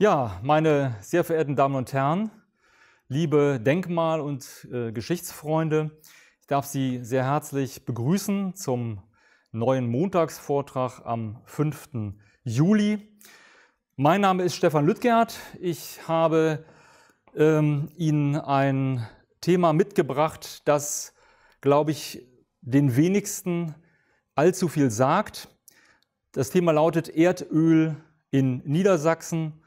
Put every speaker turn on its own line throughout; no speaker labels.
Ja, meine sehr verehrten Damen und Herren, liebe Denkmal- und äh, Geschichtsfreunde, ich darf Sie sehr herzlich begrüßen zum neuen Montagsvortrag am 5. Juli. Mein Name ist Stefan Lüttgert. Ich habe ähm, Ihnen ein Thema mitgebracht, das, glaube ich, den wenigsten allzu viel sagt. Das Thema lautet Erdöl in Niedersachsen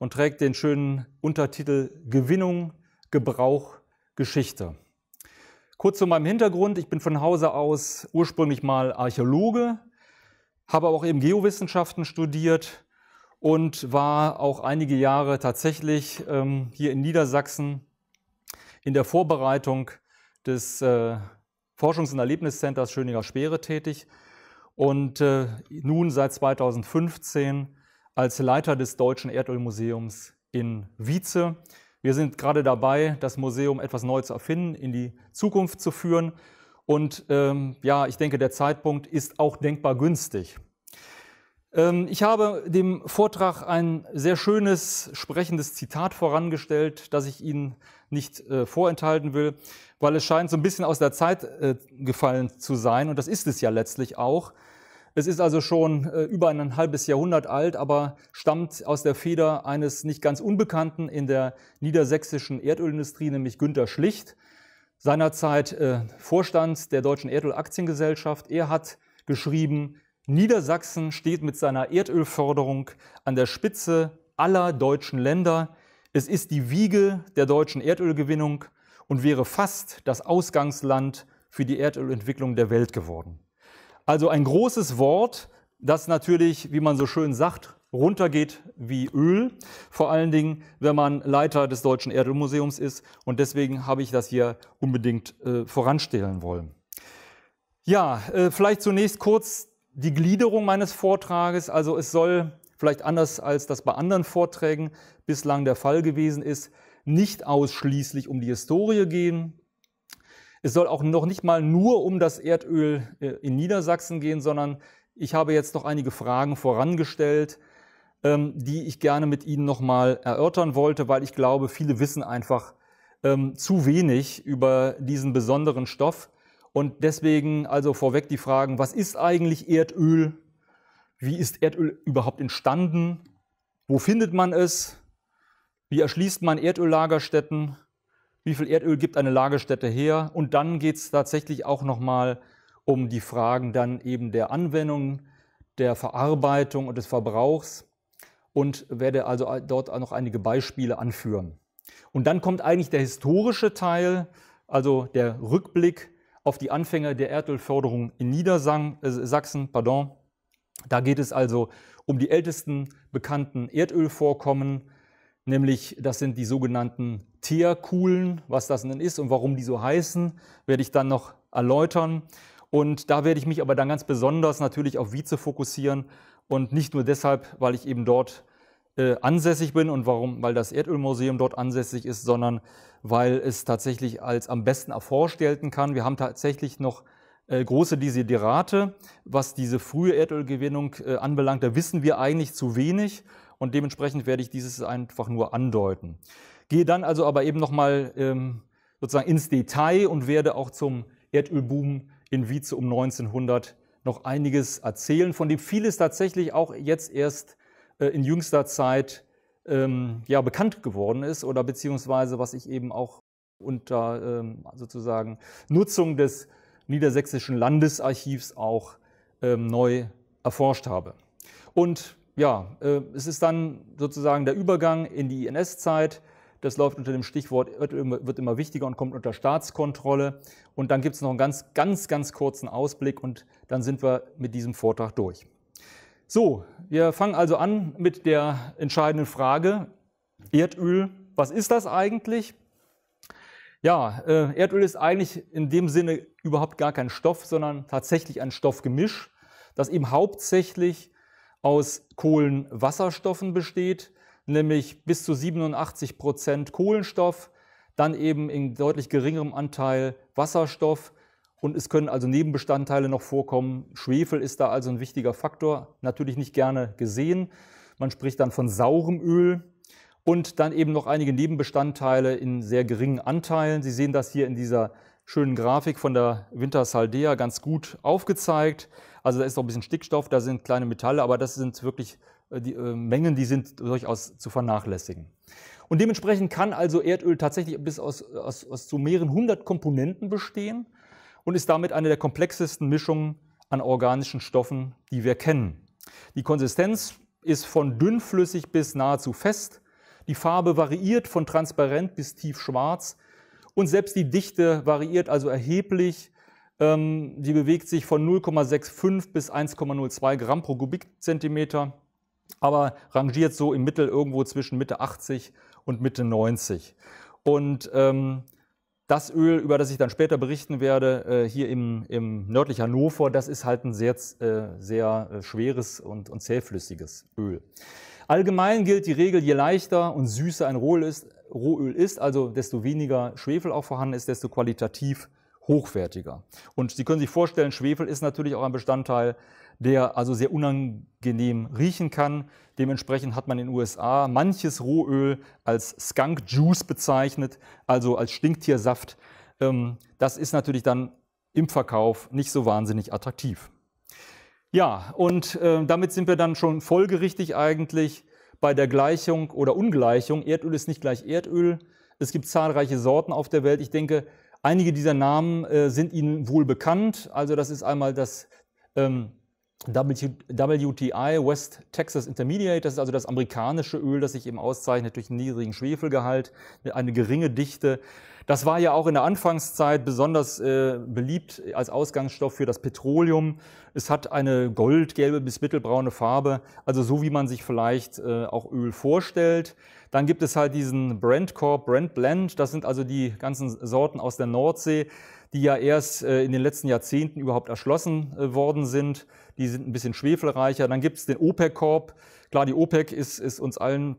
und trägt den schönen Untertitel Gewinnung, Gebrauch, Geschichte. Kurz zu meinem Hintergrund. Ich bin von Hause aus ursprünglich mal Archäologe, habe auch eben Geowissenschaften studiert und war auch einige Jahre tatsächlich ähm, hier in Niedersachsen in der Vorbereitung des äh, Forschungs- und Erlebniscenters Schöninger Speere tätig und äh, nun seit 2015 als Leiter des Deutschen Erdölmuseums in Wietze. Wir sind gerade dabei, das Museum etwas neu zu erfinden, in die Zukunft zu führen. Und ähm, ja, ich denke, der Zeitpunkt ist auch denkbar günstig. Ähm, ich habe dem Vortrag ein sehr schönes, sprechendes Zitat vorangestellt, das ich Ihnen nicht äh, vorenthalten will, weil es scheint so ein bisschen aus der Zeit äh, gefallen zu sein. Und das ist es ja letztlich auch. Es ist also schon äh, über ein halbes Jahrhundert alt, aber stammt aus der Feder eines nicht ganz Unbekannten in der niedersächsischen Erdölindustrie, nämlich Günter Schlicht, seinerzeit äh, Vorstand der Deutschen Erdölaktiengesellschaft. Er hat geschrieben, Niedersachsen steht mit seiner Erdölförderung an der Spitze aller deutschen Länder. Es ist die Wiege der deutschen Erdölgewinnung und wäre fast das Ausgangsland für die Erdölentwicklung der Welt geworden. Also ein großes Wort, das natürlich, wie man so schön sagt, runtergeht wie Öl, vor allen Dingen, wenn man Leiter des Deutschen Erdölmuseums ist. Und deswegen habe ich das hier unbedingt äh, voranstellen wollen. Ja, äh, vielleicht zunächst kurz die Gliederung meines Vortrages. Also es soll vielleicht anders als das bei anderen Vorträgen bislang der Fall gewesen ist, nicht ausschließlich um die Historie gehen, es soll auch noch nicht mal nur um das Erdöl äh, in Niedersachsen gehen, sondern ich habe jetzt noch einige Fragen vorangestellt, ähm, die ich gerne mit Ihnen nochmal erörtern wollte, weil ich glaube, viele wissen einfach ähm, zu wenig über diesen besonderen Stoff. Und deswegen also vorweg die Fragen, was ist eigentlich Erdöl? Wie ist Erdöl überhaupt entstanden? Wo findet man es? Wie erschließt man Erdöllagerstätten? wie viel Erdöl gibt eine Lagerstätte her. Und dann geht es tatsächlich auch nochmal um die Fragen dann eben der Anwendung, der Verarbeitung und des Verbrauchs und werde also dort noch einige Beispiele anführen. Und dann kommt eigentlich der historische Teil, also der Rückblick auf die Anfänge der Erdölförderung in Niedersachsen. Äh, pardon. Da geht es also um die ältesten bekannten Erdölvorkommen, nämlich das sind die sogenannten Tierkuhlen, was das denn ist und warum die so heißen, werde ich dann noch erläutern. Und da werde ich mich aber dann ganz besonders natürlich auf Vize fokussieren und nicht nur deshalb, weil ich eben dort äh, ansässig bin und warum, weil das Erdölmuseum dort ansässig ist, sondern weil es tatsächlich als am besten erforscht gelten kann. Wir haben tatsächlich noch äh, große Desiderate, was diese frühe Erdölgewinnung äh, anbelangt. Da wissen wir eigentlich zu wenig und dementsprechend werde ich dieses einfach nur andeuten gehe dann also aber eben nochmal ähm, sozusagen ins Detail und werde auch zum Erdölboom in Wietze um 1900 noch einiges erzählen, von dem vieles tatsächlich auch jetzt erst äh, in jüngster Zeit ähm, ja, bekannt geworden ist oder beziehungsweise was ich eben auch unter ähm, sozusagen Nutzung des Niedersächsischen Landesarchivs auch ähm, neu erforscht habe. Und ja, äh, es ist dann sozusagen der Übergang in die INS-Zeit, das läuft unter dem Stichwort, wird immer wichtiger und kommt unter Staatskontrolle. Und dann gibt es noch einen ganz, ganz, ganz kurzen Ausblick und dann sind wir mit diesem Vortrag durch. So, wir fangen also an mit der entscheidenden Frage. Erdöl, was ist das eigentlich? Ja, äh, Erdöl ist eigentlich in dem Sinne überhaupt gar kein Stoff, sondern tatsächlich ein Stoffgemisch, das eben hauptsächlich aus Kohlenwasserstoffen besteht nämlich bis zu 87 Prozent Kohlenstoff, dann eben in deutlich geringerem Anteil Wasserstoff und es können also Nebenbestandteile noch vorkommen. Schwefel ist da also ein wichtiger Faktor, natürlich nicht gerne gesehen. Man spricht dann von saurem Öl und dann eben noch einige Nebenbestandteile in sehr geringen Anteilen. Sie sehen das hier in dieser schönen Grafik von der Wintersaldea ganz gut aufgezeigt. Also da ist noch ein bisschen Stickstoff, da sind kleine Metalle, aber das sind wirklich äh, die äh, Mengen, die sind durchaus zu vernachlässigen. Und dementsprechend kann also Erdöl tatsächlich bis aus, aus, aus zu mehreren hundert Komponenten bestehen und ist damit eine der komplexesten Mischungen an organischen Stoffen, die wir kennen. Die Konsistenz ist von dünnflüssig bis nahezu fest. Die Farbe variiert von transparent bis tiefschwarz. Und selbst die Dichte variiert also erheblich. Ähm, sie bewegt sich von 0,65 bis 1,02 Gramm pro Kubikzentimeter aber rangiert so im Mittel irgendwo zwischen Mitte 80 und Mitte 90. Und ähm, das Öl, über das ich dann später berichten werde, äh, hier im, im nördlichen Hannover, das ist halt ein sehr, äh, sehr äh, schweres und, und zähflüssiges Öl. Allgemein gilt die Regel, je leichter und süßer ein Rohöl ist, Rohöl ist, also desto weniger Schwefel auch vorhanden ist, desto qualitativ hochwertiger. Und Sie können sich vorstellen, Schwefel ist natürlich auch ein Bestandteil der also sehr unangenehm riechen kann. Dementsprechend hat man in den USA manches Rohöl als Skunk Juice bezeichnet, also als Stinktiersaft. Ähm, das ist natürlich dann im Verkauf nicht so wahnsinnig attraktiv. Ja, und ähm, damit sind wir dann schon folgerichtig eigentlich bei der Gleichung oder Ungleichung. Erdöl ist nicht gleich Erdöl. Es gibt zahlreiche Sorten auf der Welt. Ich denke, einige dieser Namen äh, sind Ihnen wohl bekannt. Also das ist einmal das ähm, WTI, West Texas Intermediate, das ist also das amerikanische Öl, das sich eben auszeichnet durch einen niedrigen Schwefelgehalt, eine geringe Dichte. Das war ja auch in der Anfangszeit besonders äh, beliebt als Ausgangsstoff für das Petroleum. Es hat eine goldgelbe bis mittelbraune Farbe, also so wie man sich vielleicht äh, auch Öl vorstellt. Dann gibt es halt diesen Brandkorb, Brand Blend. Das sind also die ganzen Sorten aus der Nordsee, die ja erst äh, in den letzten Jahrzehnten überhaupt erschlossen äh, worden sind. Die sind ein bisschen schwefelreicher. Dann gibt es den OPEC-Korb. Klar, die OPEC ist, ist uns allen,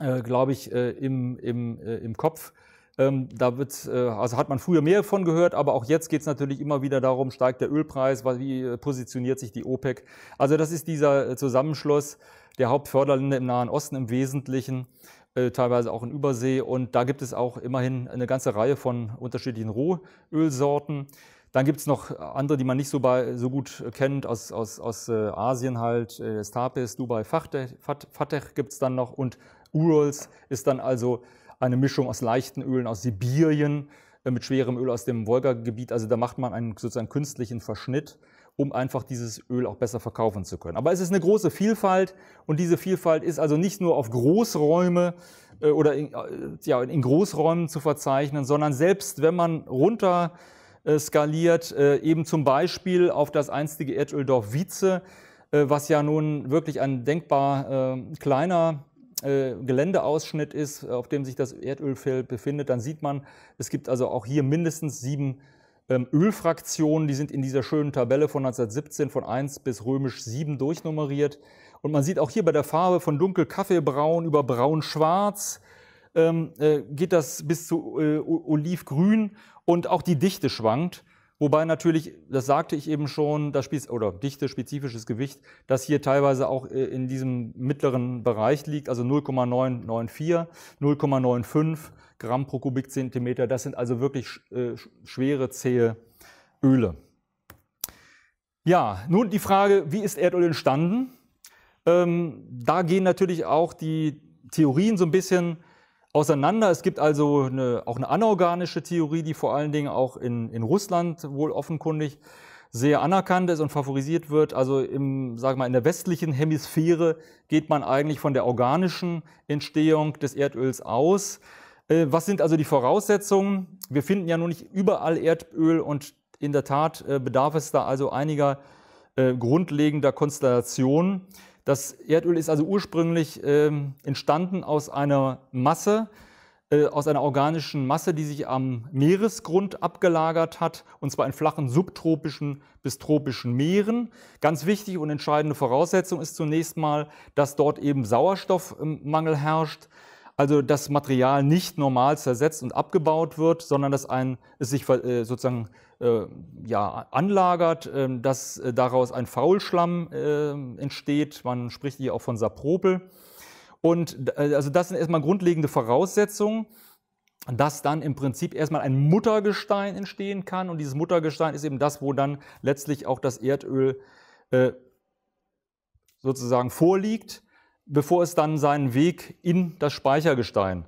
äh, glaube ich, im, im, im Kopf. Ähm, da wird, also hat man früher mehr von gehört, aber auch jetzt geht es natürlich immer wieder darum, steigt der Ölpreis, wie positioniert sich die OPEC. Also das ist dieser Zusammenschluss der Hauptförderländer im Nahen Osten im Wesentlichen, äh, teilweise auch in Übersee. Und da gibt es auch immerhin eine ganze Reihe von unterschiedlichen Rohölsorten. Dann gibt es noch andere, die man nicht so, bei, so gut kennt, aus, aus, aus äh, Asien halt. Äh, das Tapis, Dubai, Fateh, Fateh gibt es dann noch. Und Urals ist dann also eine Mischung aus leichten Ölen aus Sibirien mit schwerem Öl aus dem Wolga-Gebiet. Also da macht man einen sozusagen künstlichen Verschnitt um einfach dieses Öl auch besser verkaufen zu können. Aber es ist eine große Vielfalt und diese Vielfalt ist also nicht nur auf Großräume äh, oder in, äh, ja, in Großräumen zu verzeichnen, sondern selbst wenn man runter äh, skaliert, äh, eben zum Beispiel auf das einstige Erdöldorf Wietze, äh, was ja nun wirklich ein denkbar äh, kleiner Geländeausschnitt ist, auf dem sich das Erdölfeld befindet, dann sieht man, es gibt also auch hier mindestens sieben ähm, Ölfraktionen, die sind in dieser schönen Tabelle von 1917 von 1 bis römisch 7 durchnummeriert. Und man sieht auch hier bei der Farbe von dunkel Kaffeebraun über braun-schwarz ähm, äh, geht das bis zu äh, olivgrün und auch die Dichte schwankt. Wobei natürlich, das sagte ich eben schon, das Spez oder dichte spezifisches Gewicht, das hier teilweise auch äh, in diesem mittleren Bereich liegt, also 0,994, 0,95 Gramm pro Kubikzentimeter. Das sind also wirklich äh, schwere, zähe Öle. Ja, nun die Frage, wie ist Erdöl entstanden? Ähm, da gehen natürlich auch die Theorien so ein bisschen auseinander. Es gibt also eine, auch eine anorganische Theorie, die vor allen Dingen auch in, in Russland wohl offenkundig sehr anerkannt ist und favorisiert wird. Also im, sag mal, in der westlichen Hemisphäre geht man eigentlich von der organischen Entstehung des Erdöls aus. Äh, was sind also die Voraussetzungen? Wir finden ja nun nicht überall Erdöl und in der Tat äh, bedarf es da also einiger äh, grundlegender Konstellationen. Das Erdöl ist also ursprünglich ähm, entstanden aus einer Masse, äh, aus einer organischen Masse, die sich am Meeresgrund abgelagert hat, und zwar in flachen subtropischen bis tropischen Meeren. Ganz wichtig und entscheidende Voraussetzung ist zunächst mal, dass dort eben Sauerstoffmangel herrscht also das Material nicht normal zersetzt und abgebaut wird, sondern dass ein, es sich äh, sozusagen äh, ja, anlagert, äh, dass äh, daraus ein Faulschlamm äh, entsteht. Man spricht hier auch von Sapropel. Und äh, also das sind erstmal grundlegende Voraussetzungen, dass dann im Prinzip erstmal ein Muttergestein entstehen kann. Und dieses Muttergestein ist eben das, wo dann letztlich auch das Erdöl sozusagen vorliegt bevor es dann seinen Weg in das Speichergestein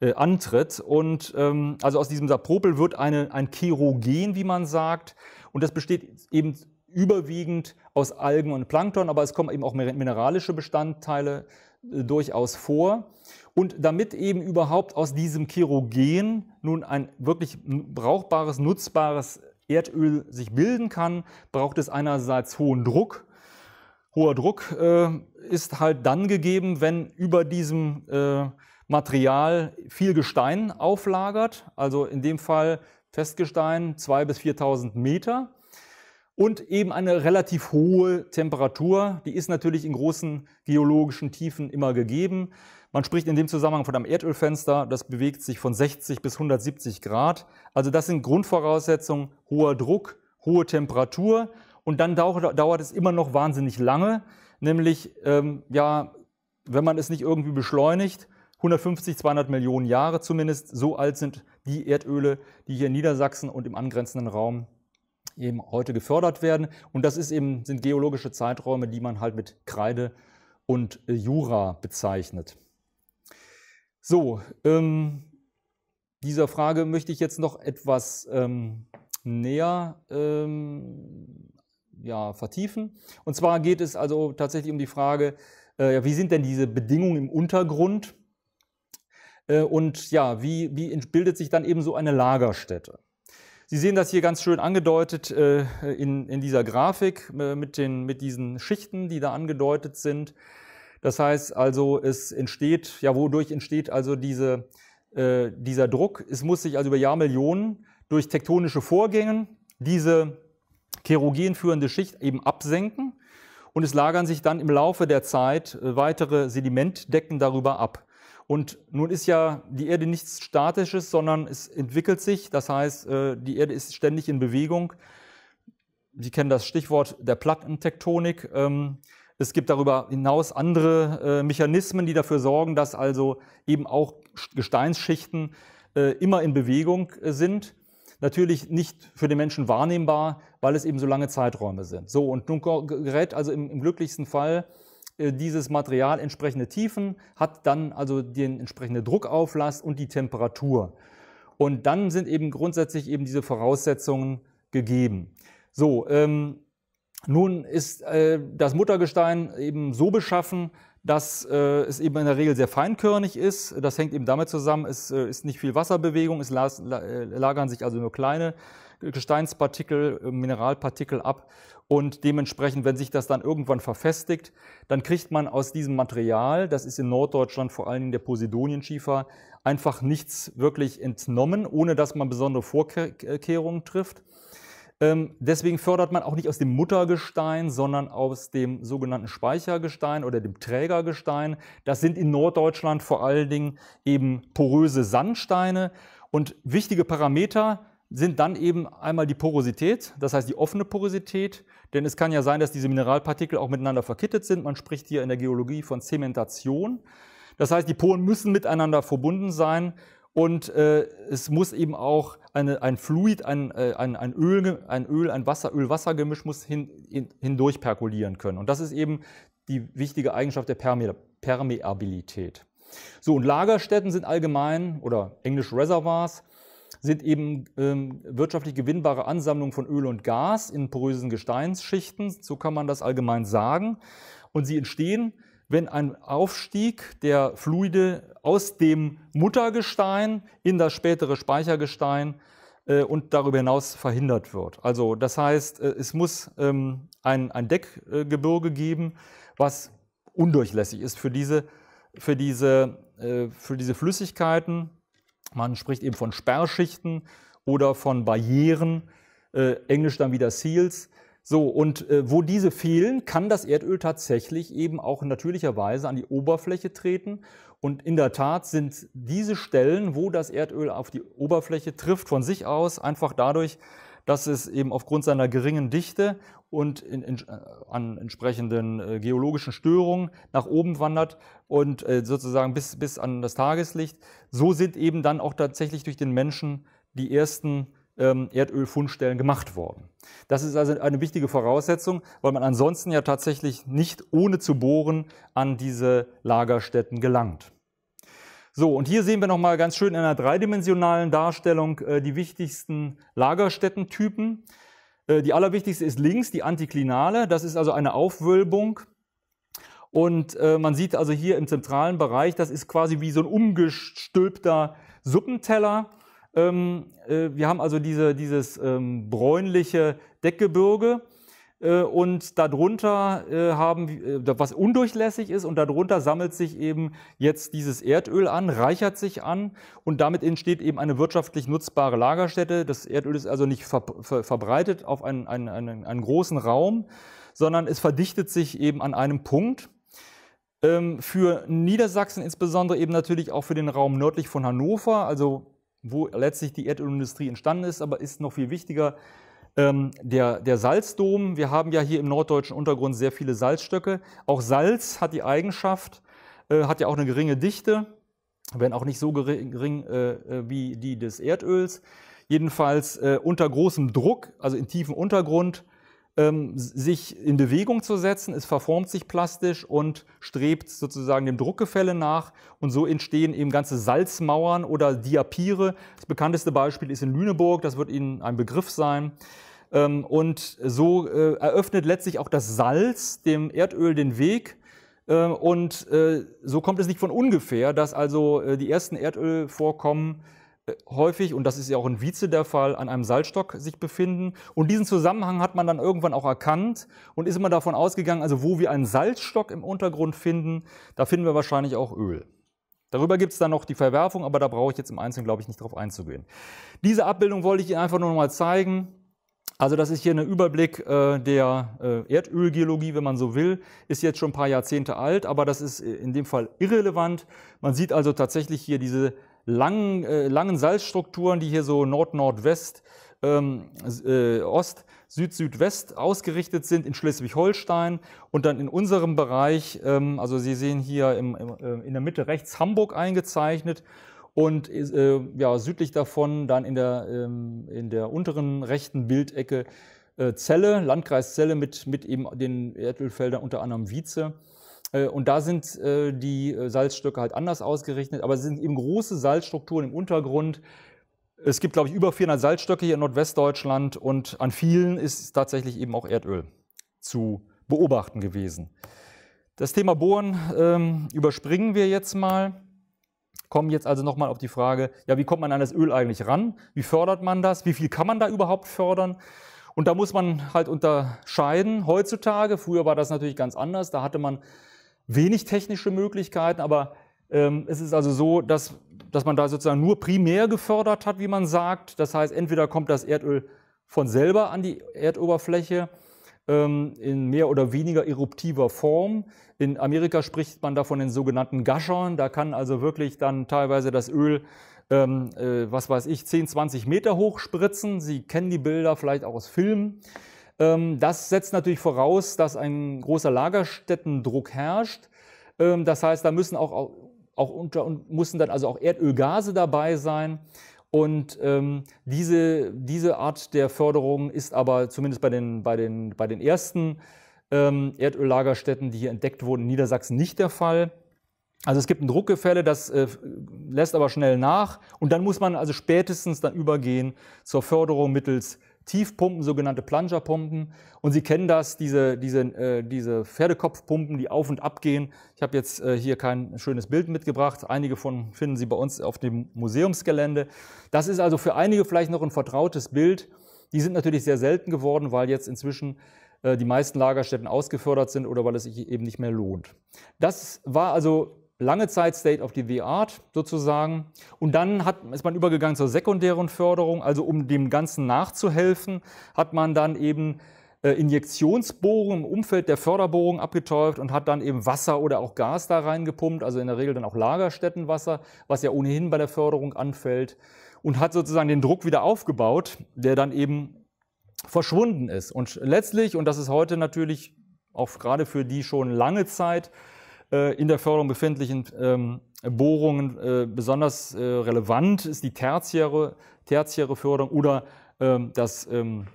äh, antritt. Und ähm, also aus diesem Sapropel wird eine, ein Kerogen, wie man sagt. Und das besteht eben überwiegend aus Algen und Plankton, aber es kommen eben auch mineralische Bestandteile äh, durchaus vor. Und damit eben überhaupt aus diesem Kerogen nun ein wirklich brauchbares, nutzbares Erdöl sich bilden kann, braucht es einerseits hohen Druck, Hoher Druck äh, ist halt dann gegeben, wenn über diesem äh, Material viel Gestein auflagert, also in dem Fall Festgestein 2.000 bis 4.000 Meter und eben eine relativ hohe Temperatur. Die ist natürlich in großen geologischen Tiefen immer gegeben. Man spricht in dem Zusammenhang von einem Erdölfenster, das bewegt sich von 60 bis 170 Grad. Also das sind Grundvoraussetzungen, hoher Druck, hohe Temperatur und dann dauert, dauert es immer noch wahnsinnig lange, nämlich, ähm, ja, wenn man es nicht irgendwie beschleunigt, 150, 200 Millionen Jahre zumindest, so alt sind die Erdöle, die hier in Niedersachsen und im angrenzenden Raum eben heute gefördert werden. Und das ist eben, sind geologische Zeiträume, die man halt mit Kreide und äh, Jura bezeichnet. So, ähm, dieser Frage möchte ich jetzt noch etwas ähm, näher ähm, ja, vertiefen. Und zwar geht es also tatsächlich um die Frage, äh, wie sind denn diese Bedingungen im Untergrund? Äh, und ja, wie, wie bildet sich dann eben so eine Lagerstätte? Sie sehen das hier ganz schön angedeutet äh, in, in dieser Grafik äh, mit, den, mit diesen Schichten, die da angedeutet sind. Das heißt also, es entsteht, ja, wodurch entsteht also diese, äh, dieser Druck? Es muss sich also über Jahrmillionen durch tektonische Vorgänge diese kerogenführende Schicht eben absenken und es lagern sich dann im Laufe der Zeit äh, weitere Sedimentdecken darüber ab. Und nun ist ja die Erde nichts Statisches, sondern es entwickelt sich. Das heißt, äh, die Erde ist ständig in Bewegung. Sie kennen das Stichwort der Plattentektonik. Ähm, es gibt darüber hinaus andere äh, Mechanismen, die dafür sorgen, dass also eben auch Gesteinsschichten immer in Bewegung sind natürlich nicht für den Menschen wahrnehmbar, weil es eben so lange Zeiträume sind. So, und nun gerät also im, im glücklichsten Fall äh, dieses Material entsprechende Tiefen, hat dann also den entsprechenden Druckauflast und die Temperatur. Und dann sind eben grundsätzlich eben diese Voraussetzungen gegeben. So, ähm, nun ist äh, das Muttergestein eben so beschaffen, dass äh, es eben in der Regel sehr feinkörnig ist. Das hängt eben damit zusammen, es äh, ist nicht viel Wasserbewegung, es las, la, äh, lagern sich also nur kleine Gesteinspartikel, äh, Mineralpartikel ab und dementsprechend, wenn sich das dann irgendwann verfestigt, dann kriegt man aus diesem Material, das ist in Norddeutschland vor allen Dingen der Posidonienschiefer, einfach nichts wirklich entnommen, ohne dass man besondere Vorkehrungen trifft. Ähm, deswegen fördert man auch nicht aus dem Muttergestein, sondern aus dem sogenannten Speichergestein oder dem Trägergestein. Das sind in Norddeutschland vor allen Dingen eben poröse Sandsteine. Und wichtige Parameter sind dann eben einmal die Porosität, das heißt die offene Porosität, denn es kann ja sein, dass diese Mineralpartikel auch miteinander verkittet sind. Man spricht hier in der Geologie von Zementation. Das heißt, die Poren müssen miteinander verbunden sein und äh, es muss eben auch eine, ein Fluid, ein, äh, ein, ein, Öl, ein Öl, ein Wasser, Öl-Wasser-Gemisch muss hin, hin, hindurch perkulieren können. Und das ist eben die wichtige Eigenschaft der Perme Permeabilität. So, und Lagerstätten sind allgemein, oder englisch Reservoirs, sind eben ähm, wirtschaftlich gewinnbare Ansammlungen von Öl und Gas in porösen Gesteinsschichten, so kann man das allgemein sagen. Und sie entstehen wenn ein Aufstieg der Fluide aus dem Muttergestein in das spätere Speichergestein äh, und darüber hinaus verhindert wird. Also das heißt, äh, es muss ähm, ein, ein Deckgebirge geben, was undurchlässig ist für diese, für diese, äh, für diese Flüssigkeiten. Man spricht eben von Sperrschichten oder von Barrieren, englisch dann wieder Seals. So, und äh, wo diese fehlen, kann das Erdöl tatsächlich eben auch natürlicherweise an die Oberfläche treten. Und in der Tat sind diese Stellen, wo das Erdöl auf die Oberfläche trifft, von sich aus einfach dadurch, dass es eben aufgrund seiner geringen Dichte und in, in, äh, an entsprechenden äh, geologischen Störungen nach oben wandert und äh, sozusagen bis, bis an das Tageslicht. So sind eben dann auch tatsächlich durch den Menschen die ersten ähm, Erdölfundstellen gemacht worden. Das ist also eine wichtige Voraussetzung, weil man ansonsten ja tatsächlich nicht ohne zu bohren an diese Lagerstätten gelangt. So, und hier sehen wir nochmal ganz schön in einer dreidimensionalen Darstellung äh, die wichtigsten Lagerstättentypen. Äh, die allerwichtigste ist links, die Antiklinale. Das ist also eine Aufwölbung und äh, man sieht also hier im zentralen Bereich, das ist quasi wie so ein umgestülpter Suppenteller. Ähm, äh, wir haben also diese, dieses ähm, bräunliche Deckgebirge äh, und darunter äh, haben, was undurchlässig ist, und darunter sammelt sich eben jetzt dieses Erdöl an, reichert sich an und damit entsteht eben eine wirtschaftlich nutzbare Lagerstätte. Das Erdöl ist also nicht ver ver verbreitet auf einen, einen, einen, einen, großen Raum, sondern es verdichtet sich eben an einem Punkt. Ähm, für Niedersachsen insbesondere eben natürlich auch für den Raum nördlich von Hannover, also wo letztlich die Erdölindustrie entstanden ist, aber ist noch viel wichtiger ähm, der, der Salzdom. Wir haben ja hier im norddeutschen Untergrund sehr viele Salzstöcke. Auch Salz hat die Eigenschaft, äh, hat ja auch eine geringe Dichte, wenn auch nicht so gering, gering äh, äh, wie die des Erdöls. Jedenfalls äh, unter großem Druck, also in tiefem Untergrund, ähm, sich in Bewegung zu setzen, es verformt sich plastisch und strebt sozusagen dem Druckgefälle nach und so entstehen eben ganze Salzmauern oder Diapire. Das bekannteste Beispiel ist in Lüneburg, das wird Ihnen ein Begriff sein. Ähm, und so äh, eröffnet letztlich auch das Salz dem Erdöl den Weg. Ähm, und äh, so kommt es nicht von ungefähr, dass also äh, die ersten Erdölvorkommen häufig, und das ist ja auch in Vize der Fall, an einem Salzstock sich befinden. Und diesen Zusammenhang hat man dann irgendwann auch erkannt und ist immer davon ausgegangen, also wo wir einen Salzstock im Untergrund finden, da finden wir wahrscheinlich auch Öl. Darüber gibt es dann noch die Verwerfung, aber da brauche ich jetzt im Einzelnen, glaube ich, nicht drauf einzugehen. Diese Abbildung wollte ich Ihnen einfach nur noch mal zeigen. Also das ist hier ein Überblick äh, der äh, Erdölgeologie, wenn man so will, ist jetzt schon ein paar Jahrzehnte alt, aber das ist äh, in dem Fall irrelevant. Man sieht also tatsächlich hier diese langen, äh, langen Salzstrukturen, die hier so Nord-Nordwest, ähm, äh, Ost, Süd-Südwest ausgerichtet sind in Schleswig-Holstein und dann in unserem Bereich, ähm, also Sie sehen hier im, im, äh, in der Mitte rechts Hamburg eingezeichnet und äh, ja, südlich davon dann in der, ähm, in der unteren rechten Bildecke äh, Zelle, Landkreis Zelle mit, mit eben den Erdölfeldern unter anderem Wietze. Äh, und da sind äh, die äh, Salzstöcke halt anders ausgerechnet, aber es sind eben große Salzstrukturen im Untergrund. Es gibt, glaube ich, über 400 Salzstöcke hier in Nordwestdeutschland und an vielen ist tatsächlich eben auch Erdöl zu beobachten gewesen. Das Thema Bohren ähm, überspringen wir jetzt mal, kommen jetzt also nochmal auf die Frage, ja, wie kommt man an das Öl eigentlich ran? Wie fördert man das? Wie viel kann man da überhaupt fördern? Und da muss man halt unterscheiden. Heutzutage, früher war das natürlich ganz anders, da hatte man wenig technische Möglichkeiten, aber ähm, es ist also so, dass, dass man da sozusagen nur primär gefördert hat, wie man sagt. Das heißt, entweder kommt das Erdöl von selber an die Erdoberfläche ähm, in mehr oder weniger eruptiver Form. In Amerika spricht man da von den sogenannten Gaschern. Da kann also wirklich dann teilweise das Öl, ähm, äh, was weiß ich, 10, 20 Meter hoch spritzen. Sie kennen die Bilder vielleicht auch aus Filmen. Ähm, das setzt natürlich voraus, dass ein großer Lagerstättendruck herrscht. Ähm, das heißt, da müssen auch, auch unter, müssen dann also auch Erdölgase dabei sein. Und ähm, diese, diese Art der Förderung ist aber zumindest bei den, bei den, bei den ersten ähm, Erdöllagerstätten, die hier entdeckt wurden, in Niedersachsen nicht der Fall. Also es gibt ein Druckgefälle, das äh, lässt aber schnell nach. Und dann muss man also spätestens dann übergehen zur Förderung mittels Tiefpumpen, sogenannte Plungerpumpen. Und Sie kennen das, diese, diese, äh, diese Pferdekopfpumpen, die auf und ab gehen. Ich habe jetzt äh, hier kein schönes Bild mitgebracht. Einige von finden Sie bei uns auf dem Museumsgelände. Das ist also für einige vielleicht noch ein vertrautes Bild. Die sind natürlich sehr selten geworden, weil jetzt inzwischen äh, die meisten Lagerstätten ausgefördert sind oder weil es sich eben nicht mehr lohnt. Das war also lange Zeit State of the Art sozusagen. Und dann hat, ist man übergegangen zur sekundären Förderung. Also um dem Ganzen nachzuhelfen, hat man dann eben äh, Injektionsbohrungen im Umfeld der Förderbohrung abgetäuft und hat dann eben Wasser oder auch Gas da reingepumpt, also in der Regel dann auch Lagerstättenwasser, was ja ohnehin bei der Förderung anfällt, und hat sozusagen den Druck wieder aufgebaut, der dann eben verschwunden ist. Und letztlich, und das ist heute natürlich auch gerade für die schon lange Zeit äh, in der Förderung befindlichen ähm, Bohrungen äh, besonders äh, relevant ist die tertiäre, tertiäre Förderung oder ähm, das ähm,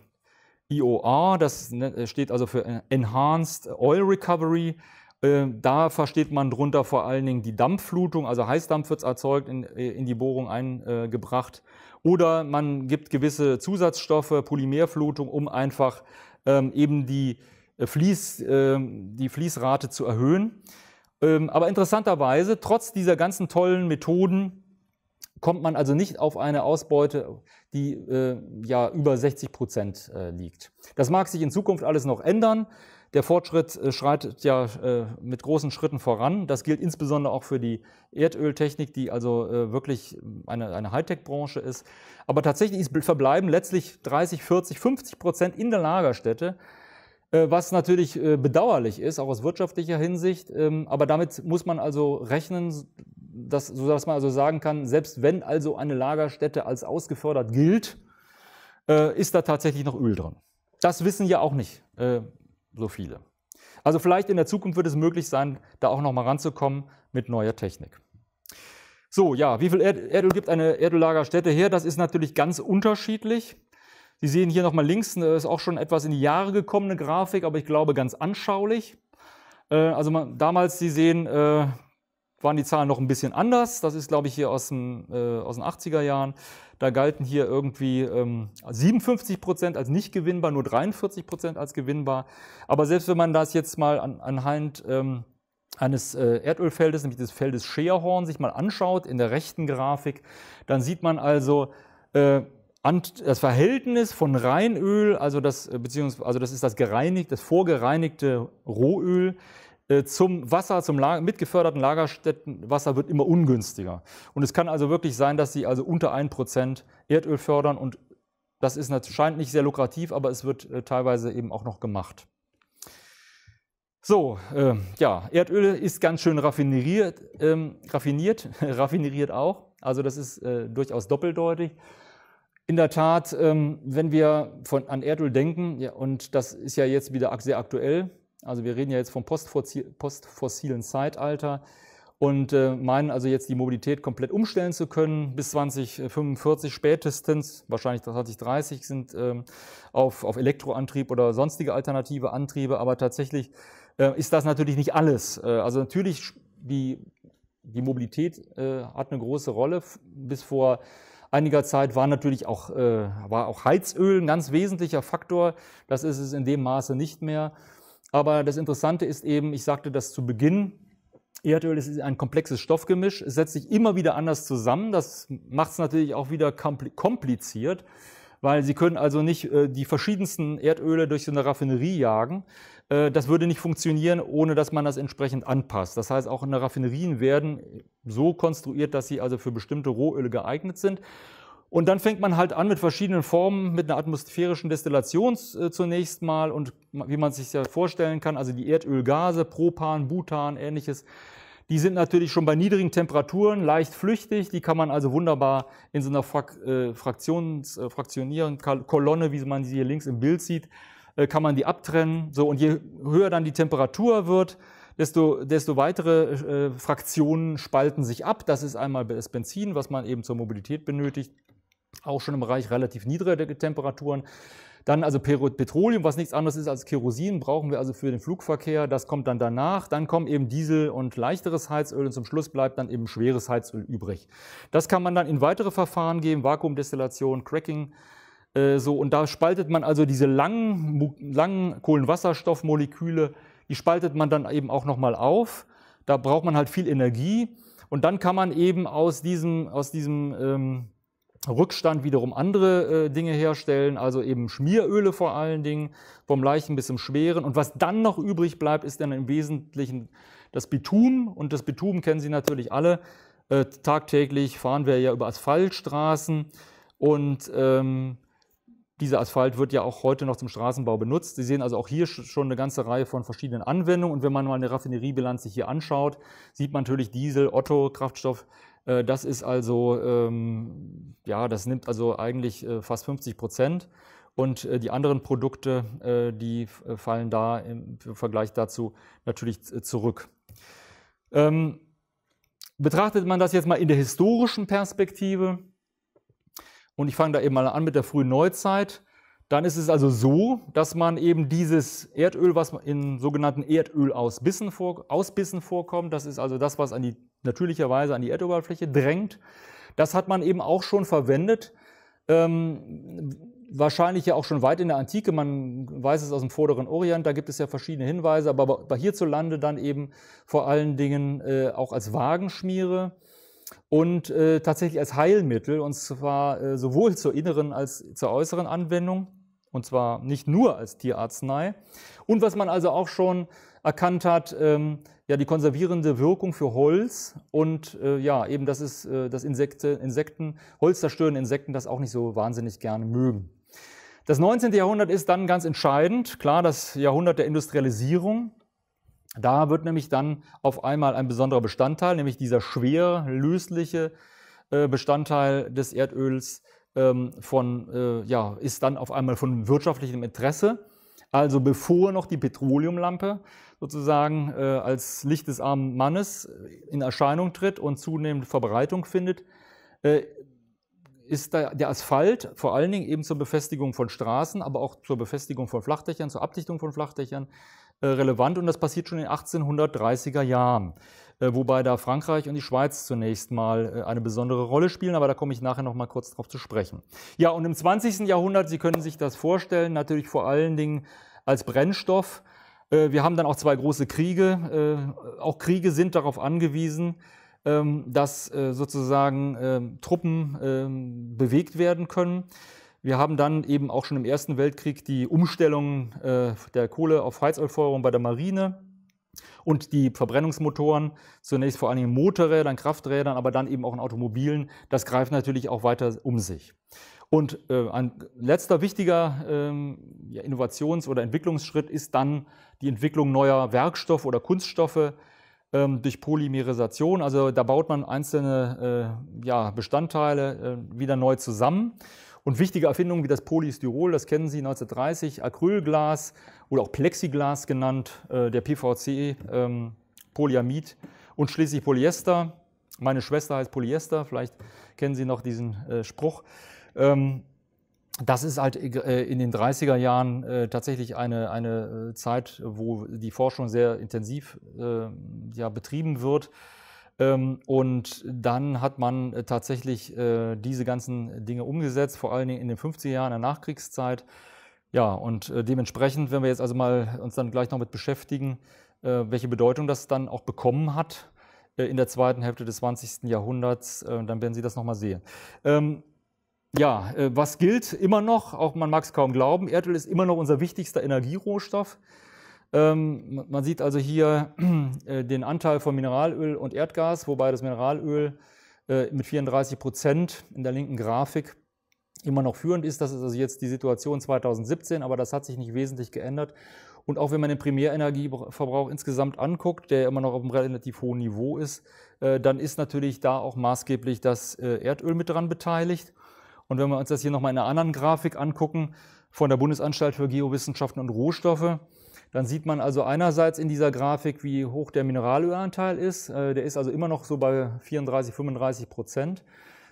IOR, das ne, steht also für Enhanced Oil Recovery. Äh, da versteht man drunter vor allen Dingen die Dampfflutung, also Heißdampf wird erzeugt, in, äh, in die Bohrung eingebracht. Oder man gibt gewisse Zusatzstoffe, Polymerflutung, um einfach ähm, eben die, äh, Fließ, ähm, die Fließrate zu erhöhen. Ähm, aber interessanterweise, trotz dieser ganzen tollen Methoden, kommt man also nicht auf eine Ausbeute, die äh, ja über 60 Prozent äh, liegt. Das mag sich in Zukunft alles noch ändern. Der Fortschritt äh, schreitet ja äh, mit großen Schritten voran. Das gilt insbesondere auch für die Erdöltechnik, die also äh, wirklich eine, eine Hightech-Branche ist. Aber tatsächlich ist, verbleiben letztlich 30, 40, 50 Prozent in der Lagerstätte äh, was natürlich äh, bedauerlich ist, auch aus wirtschaftlicher Hinsicht. Ähm, aber damit muss man also rechnen, dass, sodass man also sagen kann, selbst wenn also eine Lagerstätte als ausgefördert gilt, äh, ist da tatsächlich noch Öl drin. Das wissen ja auch nicht so viele. Also vielleicht in der Zukunft wird es möglich sein, da auch noch mal ranzukommen mit neuer Technik. So, ja, wie viel Erdöl gibt eine Erdöllagerstätte her? Das ist natürlich ganz unterschiedlich. Sie sehen hier nochmal links, äh, ist auch schon etwas in die Jahre gekommene Grafik, aber ich glaube ganz anschaulich. Äh, also man, damals, Sie sehen, äh, waren die Zahlen noch ein bisschen anders. Das ist, glaube ich, hier aus, dem, aus den 80er Jahren. Da galten hier irgendwie 57 ähm, Prozent als nicht gewinnbar, nur 43 Prozent als gewinnbar. Aber selbst wenn man das jetzt mal anhand ähm, eines Erdölfeldes, nämlich des Feldes Scherhorn, sich mal anschaut in der rechten Grafik, dann sieht man also, das Verhältnis von Reinöl, also das, äh, beziehungsweise, also das ist das gereinigte, das vorgereinigte Rohöl, äh, zum Wasser, zum Lager, mitgeförderten Lagerstättenwasser wird immer ungünstiger. Und es kann also wirklich sein, dass sie also unter 1% Erdöl fördern und das ist, scheint nicht sehr lukrativ, aber es wird äh, teilweise eben auch noch gemacht. So, äh, ja, Erdöl ist ganz schön raffiniert, ähm, raffiniert, raffiniert auch. Also das ist äh, durchaus doppeldeutig. In der Tat, ähm, wenn wir von, an Erdöl denken, ja, und das ist ja jetzt wieder sehr aktuell, also wir reden ja jetzt vom postfossilen Zeitalter und äh, meinen also jetzt die Mobilität komplett umstellen zu können, bis 2045 spätestens, wahrscheinlich 2030 sind ähm, auf, auf Elektroantrieb oder sonstige alternative Antriebe, aber tatsächlich äh, ist das natürlich nicht alles. Äh, also natürlich, die, die Mobilität hat eine große Rolle bis vor einiger Zeit war natürlich auch, äh, war auch Heizöl ein ganz wesentlicher Faktor. Das ist es in dem Maße nicht mehr. Aber das Interessante ist eben, ich sagte das zu Beginn, Erdöl ist ein komplexes Stoffgemisch. Es setzt sich immer wieder anders zusammen. Das macht es natürlich auch wieder kompliziert weil sie können also nicht äh, die verschiedensten Erdöle durch so eine Raffinerie jagen. Äh, das würde nicht funktionieren, ohne dass man das entsprechend anpasst. Das heißt, auch in der Raffinerien werden so konstruiert, dass sie also für bestimmte Rohöle geeignet sind. Und dann fängt man halt an mit verschiedenen Formen, mit einer atmosphärischen Destillation äh, zunächst mal und wie man sich ja vorstellen kann, also die Erdölgase, Propan, Butan, ähnliches, die sind natürlich schon bei niedrigen Temperaturen leicht flüchtig. Die kann man also wunderbar in so einer Frak äh, Fraktions, äh, fraktionierenden Kolonne, wie man sie hier links im Bild sieht, äh, kann man die abtrennen. So, und je höher dann die Temperatur wird, desto, desto weitere äh, Fraktionen spalten sich ab. Das ist einmal das Benzin, was man eben zur Mobilität benötigt, auch schon im Bereich relativ niedriger Temperaturen. Dann also Petroleum, was nichts anderes ist als Kerosin, brauchen wir also für den Flugverkehr. Das kommt dann danach. Dann kommen eben Diesel und leichteres Heizöl und zum Schluss bleibt dann eben schweres Heizöl übrig. Das kann man dann in weitere Verfahren geben, Vakuumdestillation, Cracking. Äh, so, und da spaltet man also diese langen, langen Kohlenwasserstoffmoleküle, die spaltet man dann eben auch nochmal auf. Da braucht man halt viel Energie. Und dann kann man eben aus diesem, aus diesem ähm, Rückstand wiederum andere äh, Dinge herstellen, also eben Schmieröle vor allen Dingen, vom Leichen bis zum Schweren. Und was dann noch übrig bleibt, ist dann im Wesentlichen das Bitum. Und das Bitum kennen Sie natürlich alle. Äh, tagtäglich fahren wir ja über Asphaltstraßen und ähm, dieser Asphalt wird ja auch heute noch zum Straßenbau benutzt. Sie sehen also auch hier schon eine ganze Reihe von verschiedenen Anwendungen. Und wenn man mal eine Raffineriebilanz sich hier anschaut, sieht man natürlich Diesel, Otto, Kraftstoff, äh, das ist also, ähm, ja, das nimmt also eigentlich äh, fast 50 Prozent. Und äh, die anderen Produkte, äh, die äh, fallen da im Vergleich dazu natürlich zurück. Ähm, betrachtet man das jetzt mal in der historischen Perspektive, und ich fange da eben mal an mit der frühen Neuzeit, dann ist es also so, dass man eben dieses Erdöl, was in sogenannten Erdölausbissen vor, ausbissen vorkommt, das ist also das, was an die, natürlicherweise an die Erdoberfläche drängt, das hat man eben auch schon verwendet, ähm, wahrscheinlich ja auch schon weit in der Antike, man weiß es aus dem vorderen Orient, da gibt es ja verschiedene Hinweise, aber hierzulande dann eben vor allen Dingen äh, auch als Wagenschmiere und äh, tatsächlich als Heilmittel, und zwar äh, sowohl zur inneren als zur äußeren Anwendung. Und zwar nicht nur als Tierarznei. Und was man also auch schon erkannt hat, ähm, ja, die konservierende Wirkung für Holz und äh, ja, eben, dass es, äh, dass Insekte, Insekten, holzzerstörende Insekten das auch nicht so wahnsinnig gerne mögen. Das 19. Jahrhundert ist dann ganz entscheidend. Klar, das Jahrhundert der Industrialisierung. Da wird nämlich dann auf einmal ein besonderer Bestandteil, nämlich dieser schwer lösliche äh, Bestandteil des Erdöls ähm, von, äh, ja, ist dann auf einmal von wirtschaftlichem Interesse. Also bevor noch die Petroleumlampe sozusagen äh, als Licht des armen Mannes äh, in Erscheinung tritt und zunehmend Verbreitung findet, ist der Asphalt vor allen Dingen eben zur Befestigung von Straßen, aber auch zur Befestigung von Flachdächern, zur Abdichtung von Flachdächern relevant und das passiert schon in den 1830er Jahren. Äh, wobei da Frankreich und die Schweiz zunächst mal äh, eine besondere Rolle spielen, aber da komme ich nachher noch mal kurz drauf zu sprechen. Ja, und im 20. Jahrhundert, Sie können sich das vorstellen, natürlich vor allen Dingen als Brennstoff. Äh, wir haben dann auch zwei große Kriege. Auch Kriege sind darauf angewiesen, ähm, dass sozusagen ähm, Truppen ähm, bewegt werden können. Wir haben dann eben auch schon im Ersten Weltkrieg die Umstellung der Kohle auf Heizölfeuerung bei der Marine und die Verbrennungsmotoren, zunächst vor allem Motorrädern, Krafträdern, aber dann eben auch in Automobilen, das greift natürlich auch weiter um sich. Und äh, ein letzter wichtiger ähm, ja, Innovations- oder Entwicklungsschritt ist dann die Entwicklung neuer Werkstoffe oder Kunststoffe ähm, durch Polymerisation. Also da baut man einzelne äh, ja, Bestandteile äh, wieder neu zusammen. Und wichtige Erfindungen wie das Polystyrol, das kennen Sie 1930, Acrylglas oder auch Plexiglas genannt, äh, der PVC, ähm, Polyamid und schließlich Polyester. Meine Schwester heißt Polyester, vielleicht kennen Sie noch diesen äh, Spruch. Ähm, das ist halt äh, in den 30er Jahren tatsächlich eine, eine Zeit, wo die Forschung sehr intensiv ja, betrieben wird. Ähm, und dann hat man äh, tatsächlich äh, diese ganzen Dinge umgesetzt, vor allen Dingen in den 50er Jahren der Nachkriegszeit. Ja, und äh, dementsprechend, wenn wir jetzt also mal uns dann gleich noch mit beschäftigen, welche Bedeutung das dann auch bekommen hat in der zweiten Hälfte des 20. Jahrhunderts, dann werden Sie das nochmal sehen. Ähm, ja, was gilt immer noch, auch man mag es kaum glauben, Erdöl ist immer noch unser wichtigster Energierohstoff. Ähm, man sieht also hier äh, den Anteil von Mineralöl und Erdgas, wobei das Mineralöl äh, mit 34 Prozent in der linken Grafik immer noch führend ist. Das ist also jetzt die Situation 2017, aber das hat sich nicht wesentlich geändert. Und auch wenn man den Primärenergieverbrauch insgesamt anguckt, der immer noch auf einem relativ hohen Niveau ist, äh, dann ist natürlich da auch maßgeblich das Erdöl mit dran beteiligt. Und wenn wir uns das hier nochmal in einer anderen Grafik angucken, von der Bundesanstalt für Geowissenschaften und Rohstoffe, dann sieht man also einerseits in dieser Grafik, wie hoch der Mineralölanteil ist. Äh, der ist also immer noch so bei 34, 35 Prozent.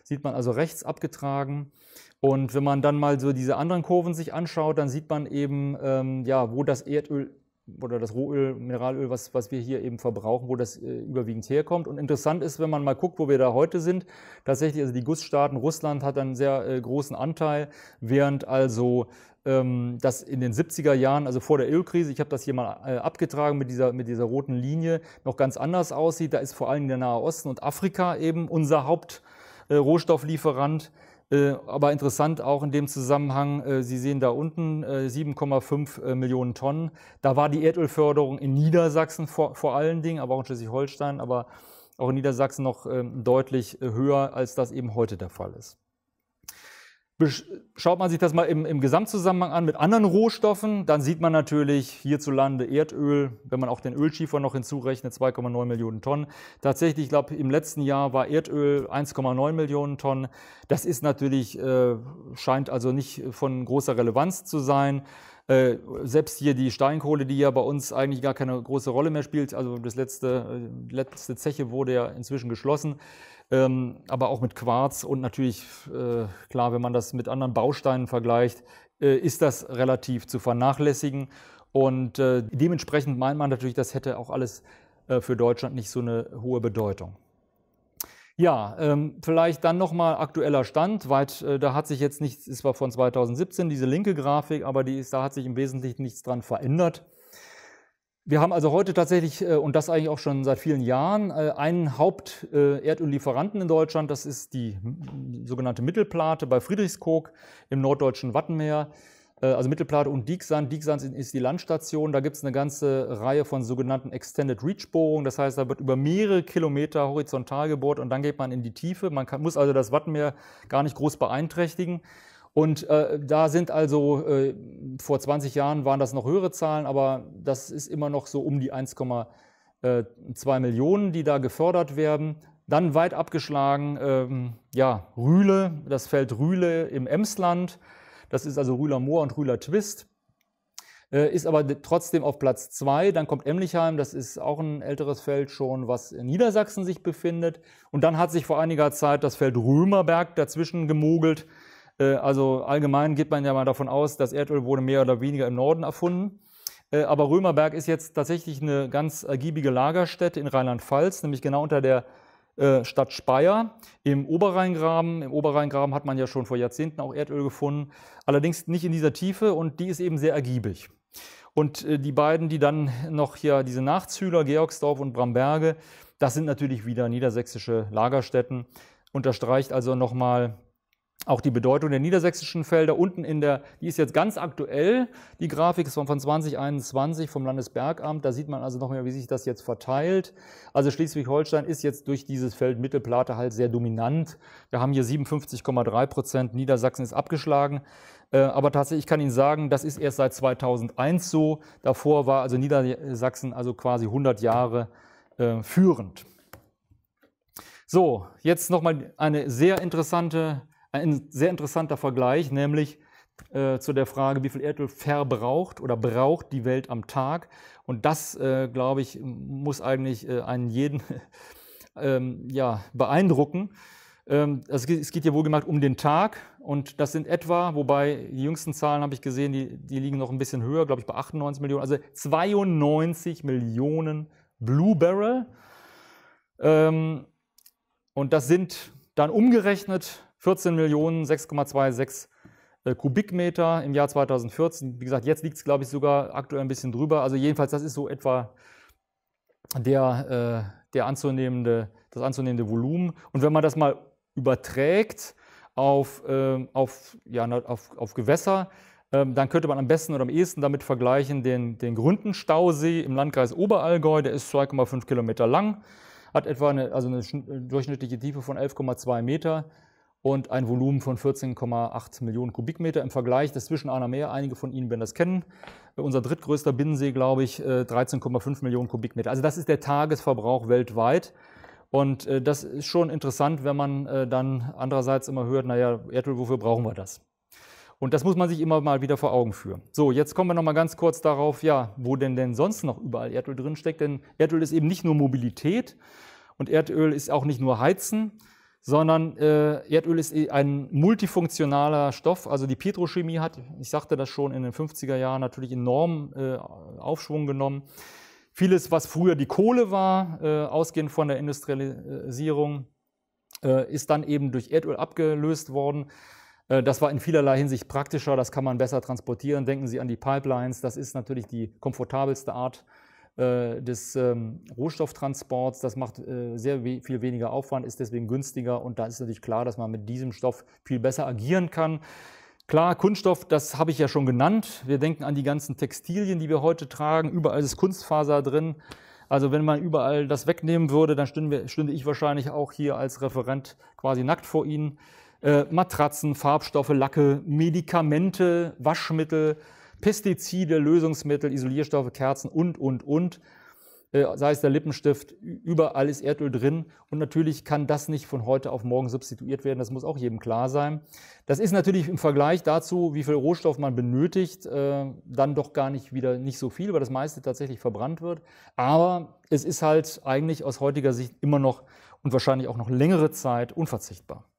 Sieht man also rechts abgetragen. Und wenn man dann mal so diese anderen Kurven sich anschaut, dann sieht man eben, ähm, ja, wo das Erdöl oder das Rohöl, Mineralöl, was, was wir hier eben verbrauchen, wo das äh, überwiegend herkommt. Und interessant ist, wenn man mal guckt, wo wir da heute sind, tatsächlich, also die Gussstaaten, Russland hat einen sehr äh, großen Anteil, während also ähm, das in den 70er Jahren, also vor der Ölkrise, ich habe das hier mal äh, abgetragen mit dieser, mit dieser roten Linie, noch ganz anders aussieht. Da ist vor allem der Nahe Osten und Afrika eben unser Hauptrohstofflieferant. Äh, äh, aber interessant auch in dem Zusammenhang, äh, Sie sehen da unten 7,5 äh, Millionen Tonnen. Da war die Erdölförderung in Niedersachsen vor, vor allen Dingen, aber auch in Schleswig-Holstein, aber auch in Niedersachsen noch ähm, deutlich höher, als das eben heute der Fall ist. Schaut man sich das mal im, im, Gesamtzusammenhang an mit anderen Rohstoffen, dann sieht man natürlich hierzulande Erdöl, wenn man auch den Ölschiefer noch hinzurechnet, 2,9 Millionen Tonnen. Tatsächlich, ich glaube, im letzten Jahr war Erdöl 1,9 Millionen Tonnen. Das ist natürlich, äh, scheint also nicht von großer Relevanz zu sein. Äh, selbst hier die Steinkohle, die ja bei uns eigentlich gar keine große Rolle mehr spielt, also das letzte, äh, letzte Zeche wurde ja inzwischen geschlossen ähm, aber auch mit Quarz und natürlich, äh, klar, wenn man das mit anderen Bausteinen vergleicht, äh, ist das relativ zu vernachlässigen. Und äh, dementsprechend meint man natürlich, das hätte auch alles äh, für Deutschland nicht so eine hohe Bedeutung. Ja, ähm, vielleicht dann nochmal aktueller Stand. Weit, äh, da hat sich jetzt nichts, es war von 2017 diese linke Grafik, aber die ist, da hat sich im Wesentlichen nichts dran verändert. Wir haben also heute tatsächlich, äh, und das eigentlich auch schon seit vielen Jahren, äh, einen haupt äh, in Deutschland. Das ist die sogenannte Mittelplate bei Friedrichskoog im norddeutschen Wattenmeer. Also Mittelplate und Dieksand. Dieksand ist die Landstation. Da gibt es eine ganze Reihe von sogenannten Extended Reach Bohrungen. Das heißt, da wird über mehrere Kilometer horizontal gebohrt und dann geht man in die Tiefe. Man kann, muss also das Wattenmeer gar nicht groß beeinträchtigen. Und äh, da sind also, äh, vor 20 Jahren waren das noch höhere Zahlen, aber das ist immer noch so um die 1,2 äh, Millionen, die da gefördert werden. Dann weit abgeschlagen, ähm, ja, Rühle, das Feld Rühle im Emsland. Das ist also Rühler Moor und Rühler Twist. Äh, ist aber trotzdem auf Platz 2. Dann kommt Emlichheim, das ist auch ein älteres Feld schon, was in Niedersachsen sich befindet. Und dann hat sich vor einiger Zeit das Feld Römerberg dazwischen gemogelt. Äh, also allgemein geht man ja mal davon aus, dass Erdöl wurde mehr oder weniger im Norden erfunden. Äh, aber Römerberg ist jetzt tatsächlich eine ganz ergiebige Lagerstätte in Rheinland-Pfalz, nämlich genau unter der äh, Stadt Speyer im Oberrheingraben. Im Oberrheingraben hat man ja schon vor Jahrzehnten auch Erdöl gefunden, allerdings nicht in dieser Tiefe und die ist eben sehr ergiebig. Und die beiden, die dann noch hier diese Nachzügler, Georgsdorf und Bramberge, das sind natürlich wieder niedersächsische Lagerstätten. Unterstreicht also nochmal auch die Bedeutung der niedersächsischen Felder unten in der, die ist jetzt ganz aktuell, die Grafik ist von 2021 vom Landesbergamt. Da sieht man also noch mehr, wie sich das jetzt verteilt. Also Schleswig-Holstein ist jetzt durch dieses Feld Mittelplate halt sehr dominant. Wir haben hier 57,3 Prozent, Niedersachsen ist abgeschlagen. Äh, aber tatsächlich, ich kann Ihnen sagen, das ist erst seit 2001 so. Davor war also Niedersachsen also quasi 100 Jahre äh, führend. So, jetzt nochmal eine sehr interessante Frage. Ein sehr interessanter Vergleich, nämlich äh, zu der Frage, wie viel Erdöl verbraucht oder braucht die Welt am Tag. Und das, äh, glaube ich, muss eigentlich äh, einen jeden ähm, ja, beeindrucken. Ähm, also es geht hier wohlgemerkt um den Tag und das sind etwa, wobei die jüngsten Zahlen habe ich gesehen, die, die liegen noch ein bisschen höher, glaube ich bei 98 Millionen, also 92 Millionen Blue Barrel. Ähm, und das sind dann umgerechnet 14 Millionen 6,26 äh, Kubikmeter im Jahr 2014. Wie gesagt, jetzt liegt es, glaube ich, sogar aktuell ein bisschen drüber. Also jedenfalls, das ist so etwa der, äh, der anzunehmende, das anzunehmende Volumen. Und wenn man das mal überträgt auf, ähm, auf, ja, auf, auf Gewässer, ähm, dann könnte man am besten oder am ehesten damit vergleichen den, den Gründenstausee im Landkreis Oberallgäu. Der ist 2,5 Kilometer lang, hat etwa eine, also eine durchschnittliche Tiefe von 11,2 Meter und ein Volumen von 14,8 Millionen Kubikmeter im Vergleich. des Zwischen einer Meer, einige von Ihnen werden das kennen. Äh, unser drittgrößter Binnensee, glaube ich, 13,5 äh, Millionen Kubikmeter. Also das ist der Tagesverbrauch weltweit. Und äh, das ist schon interessant, wenn man dann andererseits immer hört, naja, Erdöl, wofür brauchen wir das? Und das muss man sich immer mal wieder vor Augen führen. So, jetzt kommen wir noch mal ganz kurz darauf, ja, wo denn denn sonst noch überall Erdöl drinsteckt. Denn Erdöl ist eben nicht nur Mobilität und Erdöl ist auch nicht nur Heizen, sondern äh, Erdöl ist eh ein multifunktionaler Stoff. Also die Petrochemie hat, ich sagte das schon, in den 50er Jahren natürlich enorm äh, Aufschwung genommen. Vieles, was früher die Kohle war, äh, ausgehend von der Industrialisierung, äh, ist dann eben durch Erdöl abgelöst worden. Äh, das war in vielerlei Hinsicht praktischer, das kann man besser transportieren. Denken Sie an die Pipelines, das ist natürlich die komfortabelste Art äh, des ähm, Rohstofftransports. Das macht äh, sehr we viel weniger Aufwand, ist deswegen günstiger und da ist natürlich klar, dass man mit diesem Stoff viel besser agieren kann. Klar, Kunststoff, das habe ich ja schon genannt. Wir denken an die ganzen Textilien, die wir heute tragen. Überall ist Kunstfaser drin. Also wenn man überall das wegnehmen würde, dann stünde, stünde ich wahrscheinlich auch hier als Referent quasi nackt vor Ihnen. Äh, Matratzen, Farbstoffe, Lacke, Medikamente, Waschmittel, Pestizide, Lösungsmittel, Isolierstoffe, Kerzen und, und, und äh, sei es der Lippenstift, überall ist Erdöl drin. Und natürlich kann das nicht von heute auf morgen substituiert werden. Das muss auch jedem klar sein. Das ist natürlich im Vergleich dazu, wie viel Rohstoff man benötigt, äh, dann doch gar nicht wieder nicht so viel, weil das meiste tatsächlich verbrannt wird. Aber es ist halt eigentlich aus heutiger Sicht immer noch und wahrscheinlich auch noch längere Zeit unverzichtbar.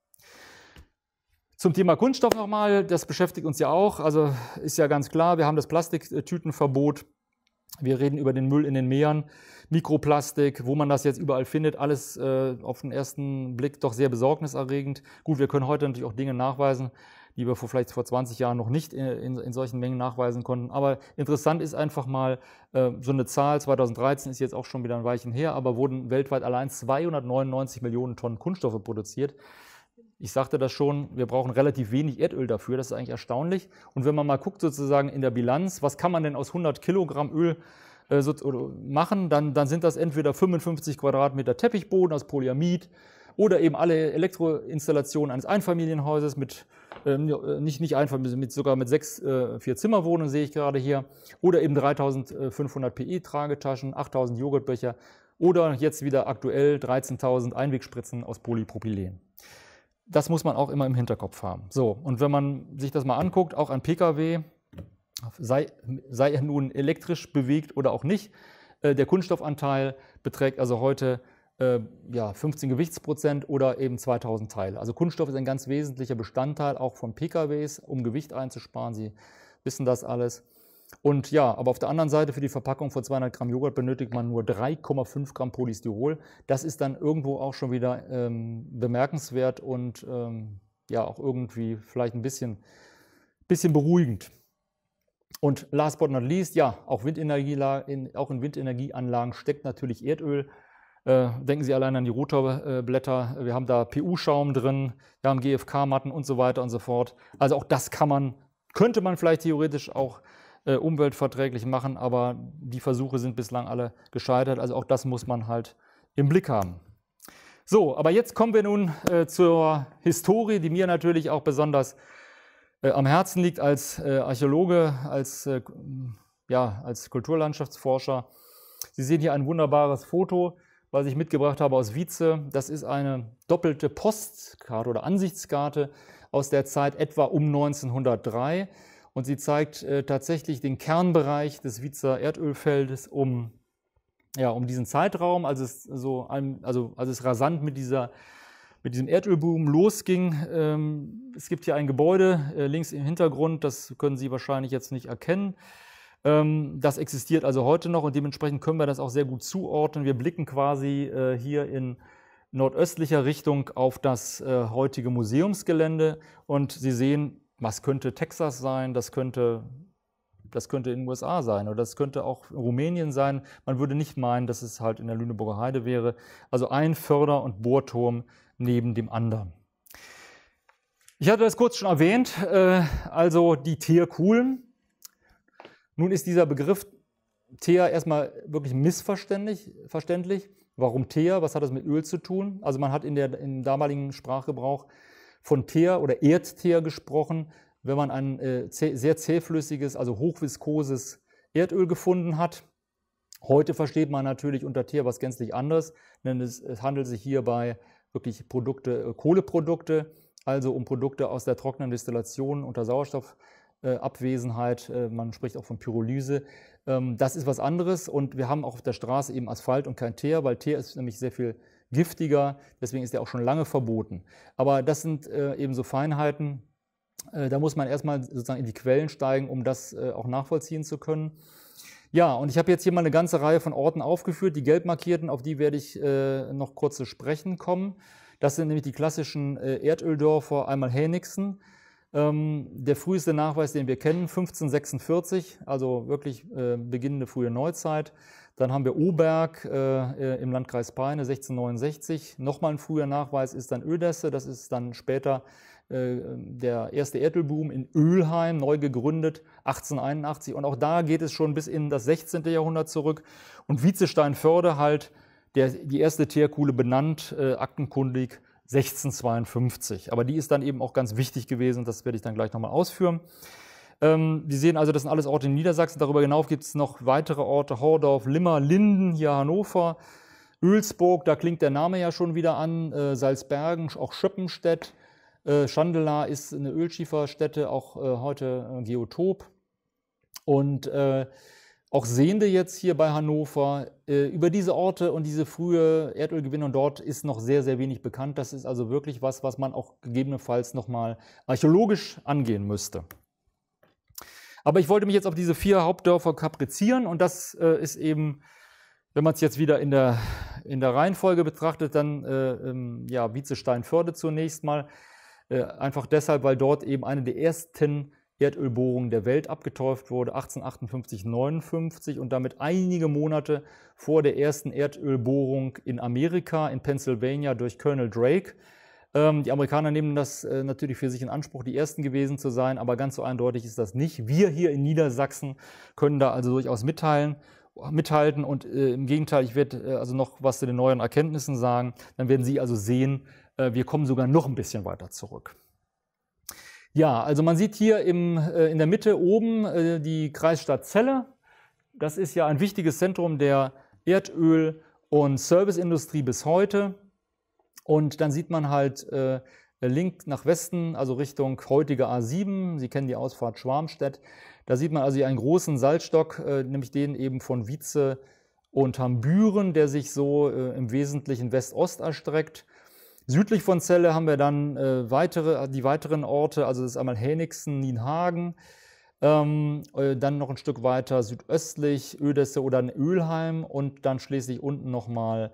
Zum Thema Kunststoff nochmal, das beschäftigt uns ja auch. Also ist ja ganz klar, wir haben das Plastiktütenverbot. Wir reden über den Müll in den Meeren, Mikroplastik, wo man das jetzt überall findet, alles äh, auf den ersten Blick doch sehr besorgniserregend. Gut, wir können heute natürlich auch Dinge nachweisen, die wir vor, vielleicht vor 20 Jahren noch nicht in, äh, in, in solchen Mengen nachweisen konnten. Aber interessant ist einfach mal, äh, so eine Zahl, 2013 ist jetzt auch schon wieder ein Weichen her, aber wurden weltweit allein 299 Millionen Tonnen Kunststoffe produziert. Ich sagte das schon, wir brauchen relativ wenig Erdöl dafür, das ist eigentlich erstaunlich. Und wenn man mal guckt sozusagen in der Bilanz, was kann man denn aus 100 Kilogramm Öl äh, machen, dann, dann sind das entweder 55 Quadratmeter Teppichboden aus Polyamid oder eben alle Elektroinstallationen eines Einfamilienhauses mit ähm, äh, nicht, nicht Einfamilien, mit, sogar mit sechs, äh, vier Zimmerwohnungen sehe ich gerade hier, oder eben 3500 PE-Tragetaschen, 8000 Joghurtbecher oder jetzt wieder aktuell 13.000 Einwegspritzen aus Polypropylen das muss man auch immer im Hinterkopf haben. So, und wenn man sich das mal anguckt, auch ein Pkw, sei, sei er nun elektrisch bewegt oder auch nicht, äh, der Kunststoffanteil beträgt also heute äh, ja, 15 Gewichtsprozent oder eben 2000 Teile. Also Kunststoff ist ein ganz wesentlicher Bestandteil auch von PKWs, um Gewicht einzusparen. Sie wissen das alles. Und ja, aber auf der anderen Seite für die Verpackung von 200 Gramm Joghurt benötigt man nur 3,5 Gramm Polystyrol. Das ist dann irgendwo auch schon wieder ähm, bemerkenswert und ähm, ja auch irgendwie vielleicht ein bisschen, bisschen beruhigend. Und last but not least, ja, auch, Windenergie, in, auch in Windenergieanlagen steckt natürlich Erdöl. Äh, denken Sie allein an die Rotorblätter. Wir haben da PU-Schaum drin, wir haben GFK-Matten und so weiter und so fort. Also auch das kann man, könnte man vielleicht theoretisch auch äh, umweltverträglich machen, aber die Versuche sind bislang alle gescheitert. Also auch das muss man halt im Blick haben. So, aber jetzt kommen wir nun äh, zur Historie, die mir natürlich auch besonders äh, am Herzen liegt als äh, Archäologe, als, äh, ja, als Kulturlandschaftsforscher. Sie sehen hier ein wunderbares Foto, was ich mitgebracht habe aus Wietze. Das ist eine doppelte Postkarte oder Ansichtskarte aus der Zeit etwa um 1903. Und sie zeigt äh, tatsächlich den Kernbereich des Witzer Erdölfeldes um, ja, um diesen Zeitraum, als es, so einem, also, als es rasant mit, dieser, mit diesem Erdölboom losging. Ähm, es gibt hier ein Gebäude äh, links im Hintergrund, das können Sie wahrscheinlich jetzt nicht erkennen. Ähm, das existiert also heute noch und dementsprechend können wir das auch sehr gut zuordnen. Wir blicken quasi äh, hier in nordöstlicher Richtung auf das äh, heutige Museumsgelände und Sie sehen, was könnte Texas sein? Das könnte, das könnte in den USA sein oder das könnte auch Rumänien sein. Man würde nicht meinen, dass es halt in der Lüneburger Heide wäre. Also ein Förder- und Bohrturm neben dem anderen. Ich hatte das kurz schon erwähnt, äh, also die Tierkuhlen. Nun ist dieser Begriff Teer erstmal wirklich missverständlich. Warum Teer? Was hat das mit Öl zu tun? Also man hat in der, im damaligen Sprachgebrauch von Teer oder Erdteer gesprochen, wenn man ein äh, sehr zähflüssiges, also hochviskoses Erdöl gefunden hat. Heute versteht man natürlich unter Teer was gänzlich anderes, denn es, es handelt sich hierbei wirklich Produkte, äh, Kohleprodukte, also um Produkte aus der trockenen Destillation unter Sauerstoffabwesenheit. Äh, äh, man spricht auch von Pyrolyse. Ähm, das ist was anderes und wir haben auch auf der Straße eben Asphalt und kein Teer, weil Teer ist nämlich sehr viel giftiger, deswegen ist der auch schon lange verboten. Aber das sind äh, eben so Feinheiten, äh, da muss man erstmal sozusagen in die Quellen steigen, um das äh, auch nachvollziehen zu können. Ja, und ich habe jetzt hier mal eine ganze Reihe von Orten aufgeführt, die gelb markierten, auf die werde ich noch kurz zu sprechen kommen. Das sind nämlich die klassischen Erdöldörfer, einmal Hänixen. Ähm, der früheste Nachweis, den wir kennen, 1546, also wirklich beginnende frühe Neuzeit. Dann haben wir Oberg äh, äh im Landkreis Peine 1669. Nochmal ein früher Nachweis ist dann Ödesse, das ist dann später äh, der erste Erdölboom in Ölheim, neu gegründet 1881. Und auch da geht es schon bis in das 16. Jahrhundert zurück. Und Wiezesteinförde halt der, die erste Teerkuhle benannt, äh, aktenkundig 1652. Aber die ist dann eben auch ganz wichtig gewesen, das werde ich dann gleich nochmal ausführen. Ähm, wir sehen also, das sind alles Orte in Niedersachsen. Darüber hinaus gibt es noch weitere Orte, Hordorf, Limmer, Linden, hier Hannover, Ölsburg, da klingt der Name ja schon wieder an, äh, Salzbergen, auch Schöppenstedt. Äh, Schandela ist eine Ölschieferstätte, auch äh, heute äh, Geotop. Und äh, auch Sehende jetzt hier bei Hannover, äh, über diese Orte und diese frühe Erdölgewinnung dort ist noch sehr, sehr wenig bekannt. Das ist also wirklich was, was man auch gegebenenfalls nochmal archäologisch angehen müsste. Aber ich wollte mich jetzt auf diese vier Hauptdörfer kaprizieren und das äh, ist eben, wenn man es jetzt wieder in der, in der Reihenfolge betrachtet, dann äh, ähm, ja, Wiezesteinförde zunächst mal. Äh, einfach deshalb, weil dort eben eine der ersten Erdölbohrungen der Welt abgeteuft wurde, 1858, 59 und damit einige Monate vor der ersten Erdölbohrung in Amerika, in Pennsylvania durch Colonel Drake. Ähm, die Amerikaner nehmen das äh, natürlich für sich in Anspruch, die Ersten gewesen zu sein, aber ganz so eindeutig ist das nicht. Wir hier in Niedersachsen können da also durchaus mitteilen mithalten und äh, im Gegenteil, ich werde äh, also noch was zu den neuen Erkenntnissen sagen, dann werden Sie also sehen, äh, wir kommen sogar noch ein bisschen weiter zurück. Ja, also man sieht hier im, äh, in der Mitte oben äh, die Kreisstadt Celle. Das ist ja ein wichtiges Zentrum der Erdöl- und Serviceindustrie bis heute. Und dann sieht man halt äh, link nach Westen, also Richtung heutige A7. Sie kennen die Ausfahrt Schwarmstedt. Da sieht man also hier einen großen Salzstock, äh, nämlich den eben von Wietze und Hambüren, der sich so äh, im Wesentlichen West-Ost erstreckt. Südlich von Celle haben wir dann äh, weitere, die weiteren Orte, also das ist einmal Hänixen, Nienhagen, ähm, äh, dann noch ein Stück weiter südöstlich Ödesse oder Ölheim und dann schließlich unten nochmal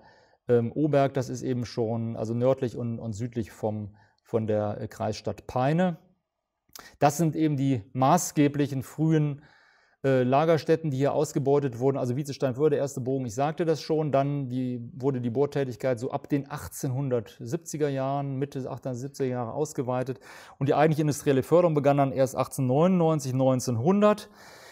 ähm, Oberg, das ist eben schon, also nördlich und, und südlich vom, von der äh, Kreisstadt Peine. Das sind eben die maßgeblichen frühen äh, Lagerstätten, die hier ausgebeutet wurden. Also der erste Bogen, ich sagte das schon. Dann die, wurde die Bohrtätigkeit so ab den 1870er Jahren, Mitte der 1870er Jahre ausgeweitet. Und die eigentliche industrielle Förderung begann dann erst 1899, 1900.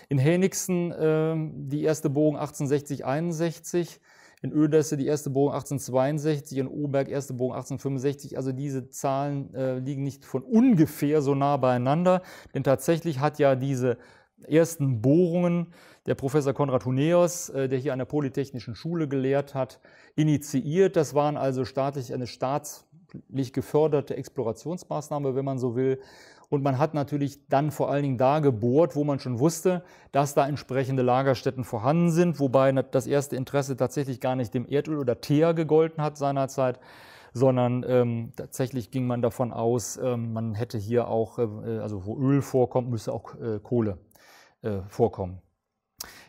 In Henigsen äh, die erste Bogen 1860, 61 in Ödesse die erste Bohrung 1862, in Oberg erste Bohrung 1865. Also diese Zahlen äh, liegen nicht von ungefähr so nah beieinander, denn tatsächlich hat ja diese ersten Bohrungen der Professor Konrad Huneos, äh, der hier an der Polytechnischen Schule gelehrt hat, initiiert. Das waren also staatlich eine staatlich geförderte Explorationsmaßnahme, wenn man so will. Und man hat natürlich dann vor allen Dingen da gebohrt, wo man schon wusste, dass da entsprechende Lagerstätten vorhanden sind, wobei das erste Interesse tatsächlich gar nicht dem Erdöl oder Teer gegolten hat seinerzeit, sondern ähm, tatsächlich ging man davon aus, ähm, man hätte hier auch, äh, äh also wo Öl vorkommt, müsste auch äh, Kohle äh, vorkommen.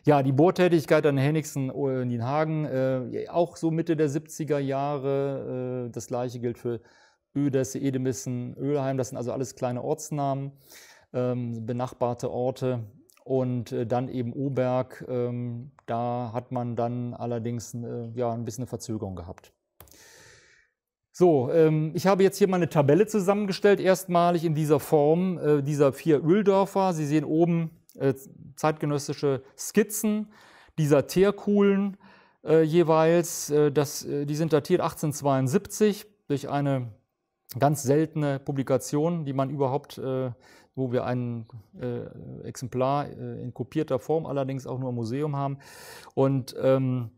Ja, die Bohrtätigkeit an Henningsen äh, in Hagen, äh, auch so Mitte der 70er Jahre, äh, das gleiche gilt für Ödesse, Edemissen, eh Ölheim, das sind also alles kleine Ortsnamen, ähm, benachbarte Orte. Und äh, dann eben Oberg, ähm, da hat man dann allerdings äh, ja, ein bisschen eine Verzögerung gehabt. So, ähm, ich habe jetzt hier mal eine Tabelle zusammengestellt, erstmalig in dieser Form äh, dieser vier Öldörfer. Sie sehen oben äh, zeitgenössische Skizzen dieser Teerkuhlen äh, jeweils. Äh, das, die sind datiert 1872 durch eine ganz seltene Publikationen, die man überhaupt, äh, wo wir ein äh, Exemplar äh, in kopierter Form allerdings auch nur im Museum haben. Und ähm,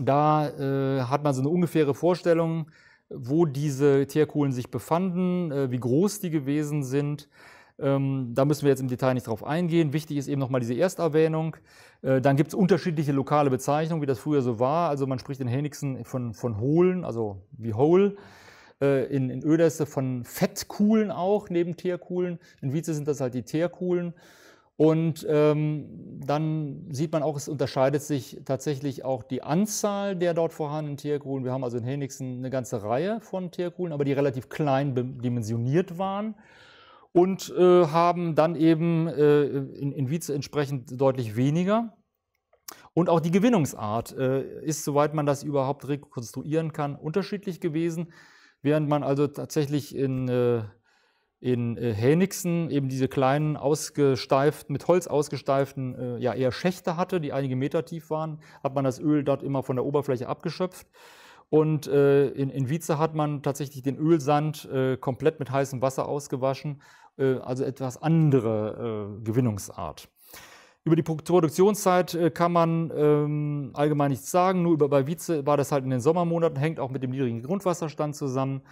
da äh, hat man so eine ungefähre Vorstellung, wo diese Tierkohlen sich befanden, äh, wie groß die gewesen sind. Ähm, da müssen wir jetzt im Detail nicht drauf eingehen. Wichtig ist eben nochmal diese Ersterwähnung. Äh, dann gibt es unterschiedliche lokale Bezeichnungen, wie das früher so war. Also man spricht in Hennigsen von, von Hohlen, also wie Hohl äh, in, in Öderse von Fettkuhlen auch, neben Teerkuhlen. In Wietze sind das halt die Teerkuhlen. Und ähm, dann sieht man auch, es unterscheidet sich tatsächlich auch die Anzahl der dort vorhandenen Tierkuhlen. Wir haben also in Hennigsen eine ganze Reihe von Tierkuhlen, aber die relativ klein dimensioniert waren und äh, haben dann eben äh, in, in Wietze entsprechend deutlich weniger. Und auch die Gewinnungsart äh, ist, soweit man das überhaupt rekonstruieren kann, unterschiedlich gewesen während man also tatsächlich in, äh, in äh, Hänixen eben diese kleinen, ausgesteift, mit Holz ausgesteiften, äh, ja eher Schächte hatte, die einige Meter tief waren, hat man das Öl dort immer von der Oberfläche abgeschöpft. Und äh, in, in Wietze hat man tatsächlich den Ölsand äh, komplett mit heißem Wasser ausgewaschen, äh, also etwas andere äh, Gewinnungsart. Über die Produktionszeit äh, kann man ähm, allgemein nichts sagen. Nur über, bei Wietze war das halt in den Sommermonaten, hängt auch mit dem niedrigen Grundwasserstand zusammen.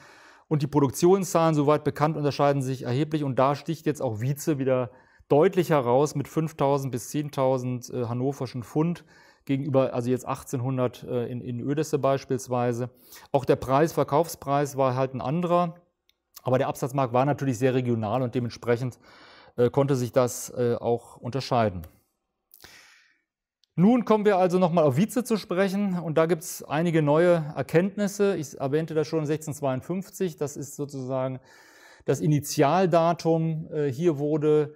Und die Produktionszahlen, soweit bekannt, unterscheiden sich erheblich. Und da sticht jetzt auch Wietze wieder deutlich heraus mit 5000 bis 10.000 äh, hannoverschen Pfund gegenüber, also jetzt 1800 äh, in, in Ödesse beispielsweise. Auch der Preis, Verkaufspreis war halt ein anderer. Aber der Absatzmarkt war natürlich sehr regional und dementsprechend äh, konnte sich das äh, auch unterscheiden. Nun kommen wir also nochmal auf Vize zu sprechen und da gibt es einige neue Erkenntnisse. Ich erwähnte das schon 1652, das ist sozusagen das Initialdatum. Äh, hier wurde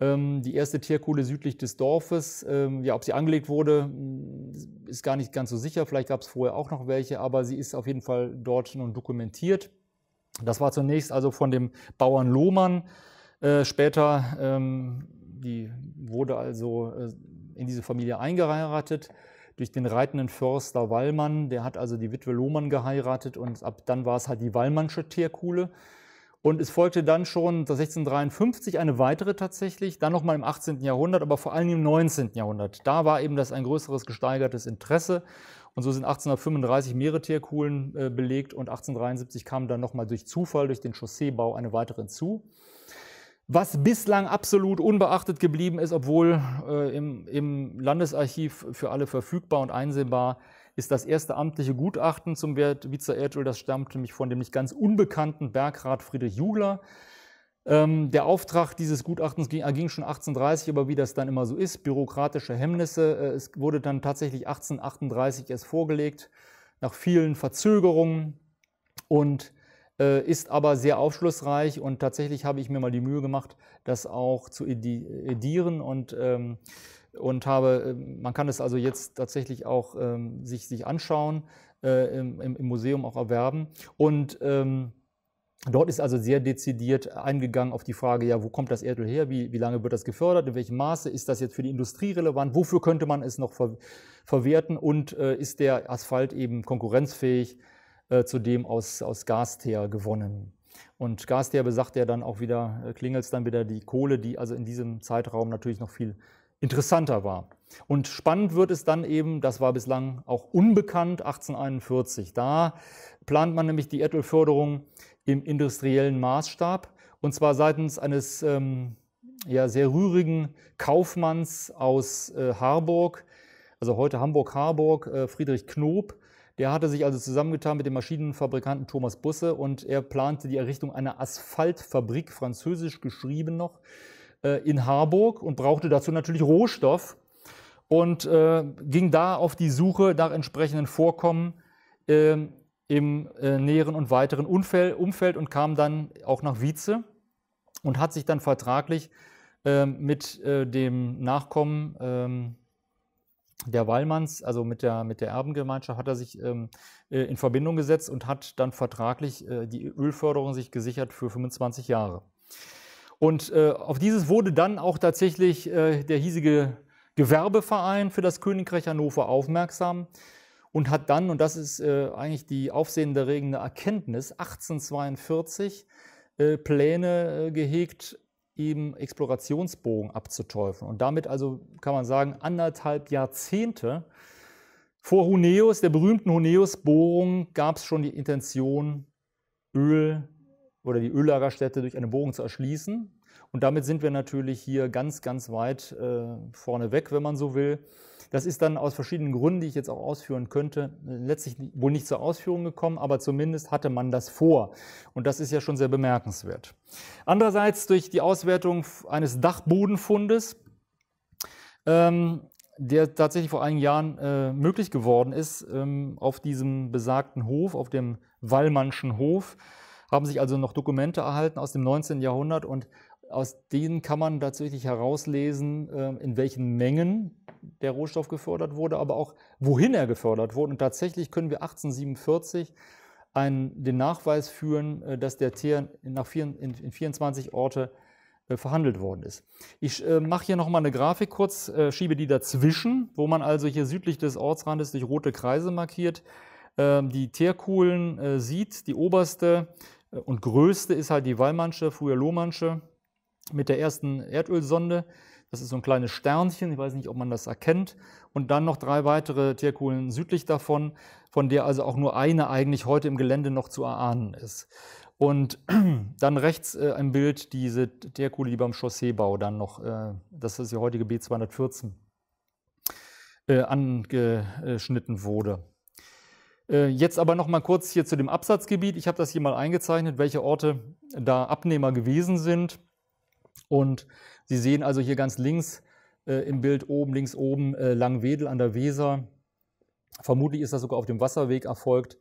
ähm, die erste Tierkohle südlich des Dorfes, ähm, ja, ob sie angelegt wurde, mm, ist gar nicht ganz so sicher. Vielleicht gab es vorher auch noch welche, aber sie ist auf jeden Fall dort nun dokumentiert. Das war zunächst also von dem Bauern Lohmann. Äh, später ähm, die wurde also äh, in diese Familie eingeheiratet durch den reitenden Förster Wallmann. Der hat also die Witwe Lohmann geheiratet und ab dann war es halt die Wallmannsche Teerkuhle. Und es folgte dann schon 1653 eine weitere tatsächlich, dann nochmal im 18. Jahrhundert, aber vor allem im 19. Jahrhundert. Da war eben das ein größeres gesteigertes Interesse. Und so sind 1835 mehrere Tierkuhlen äh, belegt und 1873 kam dann nochmal durch Zufall, durch den Chausseebau eine weitere hinzu was bislang absolut unbeachtet geblieben ist, obwohl äh, im, im, Landesarchiv für alle verfügbar und einsehbar, ist das erste amtliche Gutachten zum Wert Viza Erdöl. Das stammt nämlich von dem nicht ganz unbekannten Bergrat Friedrich Jugler. Ähm, der Auftrag dieses Gutachtens ging, ging, schon 1830, aber wie das dann immer so ist, bürokratische Hemmnisse. Äh, es wurde dann tatsächlich 1838 erst vorgelegt, nach vielen Verzögerungen und äh, ist aber sehr aufschlussreich und tatsächlich habe ich mir mal die Mühe gemacht, das auch zu edieren und, ähm, und habe, ähm, man kann es also jetzt tatsächlich auch ähm, sich, sich anschauen, äh, im, im, Museum auch erwerben und ähm, Dort ist also sehr dezidiert eingegangen auf die Frage, ja, wo kommt das Erdöl her, wie, wie lange wird das gefördert, in welchem Maße ist das jetzt für die Industrie relevant, wofür könnte man es noch ver verwerten und äh, ist der Asphalt eben konkurrenzfähig äh, zudem aus, aus Gasteer gewonnen. Und Gasteer besagt ja dann auch wieder, äh, klingelt es dann wieder die Kohle, die also in diesem Zeitraum natürlich noch viel interessanter war. Und spannend wird es dann eben, das war bislang auch unbekannt, 1841. Da plant man nämlich die Erdölförderung im industriellen Maßstab und zwar seitens eines ähm, ja, sehr rührigen Kaufmanns aus äh, Harburg, also heute Hamburg-Harburg, äh, Friedrich Knob, der hatte sich also zusammengetan mit dem Maschinenfabrikanten Thomas Busse und er plante die Errichtung einer Asphaltfabrik, französisch geschrieben noch, äh, in Harburg und brauchte dazu natürlich Rohstoff und äh, ging da auf die Suche nach entsprechenden Vorkommen ähm, im äh, näheren und weiteren Umfeld, Umfeld und kam dann auch nach Wietze und hat sich dann vertraglich ähm, mit dem Nachkommen ähm, der Wallmanns, also mit der, mit der Erbengemeinschaft, hat er sich ähm, äh, in Verbindung gesetzt und hat dann vertraglich äh, die Ölförderung sich gesichert für 25 Jahre. Und äh, auf dieses wurde dann auch tatsächlich äh, der hiesige Gewerbeverein für das Königreich Hannover aufmerksam und hat dann, und das ist äh, eigentlich die aufsehenerregende Erkenntnis, 1842 äh, Pläne gehegt, im Explorationsbogen abzuteufeln. Und damit also kann man sagen, anderthalb Jahrzehnte vor Huneus, der berühmten Huneus-Bohrung, gab es schon die Intention, Öl oder die Öllagerstätte durch eine Bohrung zu erschließen. Und damit sind wir natürlich hier ganz, ganz weit äh, vorne wenn man so will. Das ist dann aus verschiedenen Gründen, die ich jetzt auch ausführen könnte, letztlich wohl nicht zur Ausführung gekommen, aber zumindest hatte man das vor. Und das ist ja schon sehr bemerkenswert. Andererseits durch die Auswertung eines Dachbodenfundes, ähm, der tatsächlich vor einigen Jahren äh, möglich geworden ist, ähm, auf diesem besagten Hof, auf dem Wallmannschen Hof, haben sich also noch Dokumente erhalten aus dem 19. Jahrhundert und aus denen kann man tatsächlich herauslesen, ähm, in welchen Mengen der Rohstoff gefördert wurde, aber auch wohin er gefördert wurde. Und tatsächlich können wir 1847 einen, den Nachweis führen, äh, dass der Teer nach vier, in, in 24 Orte äh, verhandelt worden ist. Ich äh, mache hier nochmal eine Grafik kurz, äh, schiebe die dazwischen, wo man also hier südlich des Ortsrandes durch rote Kreise markiert, ähm, äh, die Teerkuhlen sieht. Die oberste äh, und größte ist halt die Wallmannsche, früher Lohmannsche, mit der ersten Erdölsonde. Das ist so ein kleines Sternchen, ich weiß nicht, ob man das erkennt. Und dann noch drei weitere Tierkugeln südlich davon, von der also auch nur eine eigentlich heute im Gelände noch zu erahnen ist. Und dann rechts äh, ein Bild, diese Tierkuhle, die beim Chausseebau dann noch, äh, das ist die heutige B214, äh, angeschnitten wurde. Äh, jetzt aber noch mal kurz hier zu dem Absatzgebiet. Ich habe das hier mal eingezeichnet, welche Orte da Abnehmer gewesen sind. Und Sie sehen also hier ganz links äh, im Bild oben, links oben, äh, Langwedel an der Weser. Vermutlich ist das sogar auf dem Wasserweg erfolgt,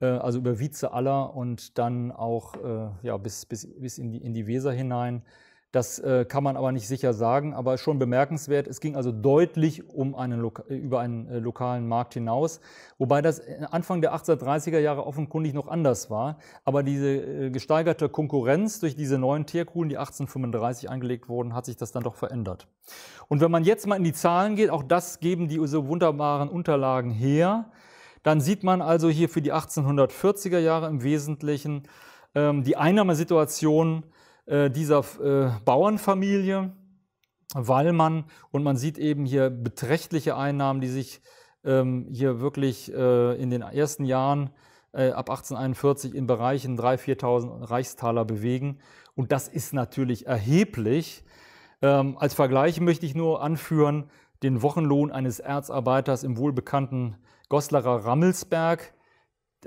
äh, also über Vize Aller und dann auch äh, ja, bis, bis, bis in, die, in die Weser hinein. Das äh, kann man aber nicht sicher sagen, aber schon bemerkenswert. Es ging also deutlich um einen über einen äh, lokalen Markt hinaus, wobei das äh, Anfang der 1830er Jahre offenkundig noch anders war. Aber diese äh, gesteigerte Konkurrenz durch diese neuen Tierkulen, die 1835 angelegt wurden, hat sich das dann doch verändert. Und wenn man jetzt mal in die Zahlen geht, auch das geben die so wunderbaren Unterlagen her, dann sieht man also hier für die 1840er Jahre im Wesentlichen ähm, die Einnahmesituation äh, dieser äh, Bauernfamilie weil man, und man sieht eben hier beträchtliche Einnahmen, die sich ähm, hier wirklich äh, in den ersten Jahren ab 1841 in Bereichen 3.000, 4.000 Reichstaler bewegen. Und das ist natürlich erheblich. Ähm, als Vergleich möchte ich nur anführen den Wochenlohn eines Erzarbeiters im wohlbekannten Goslarer Rammelsberg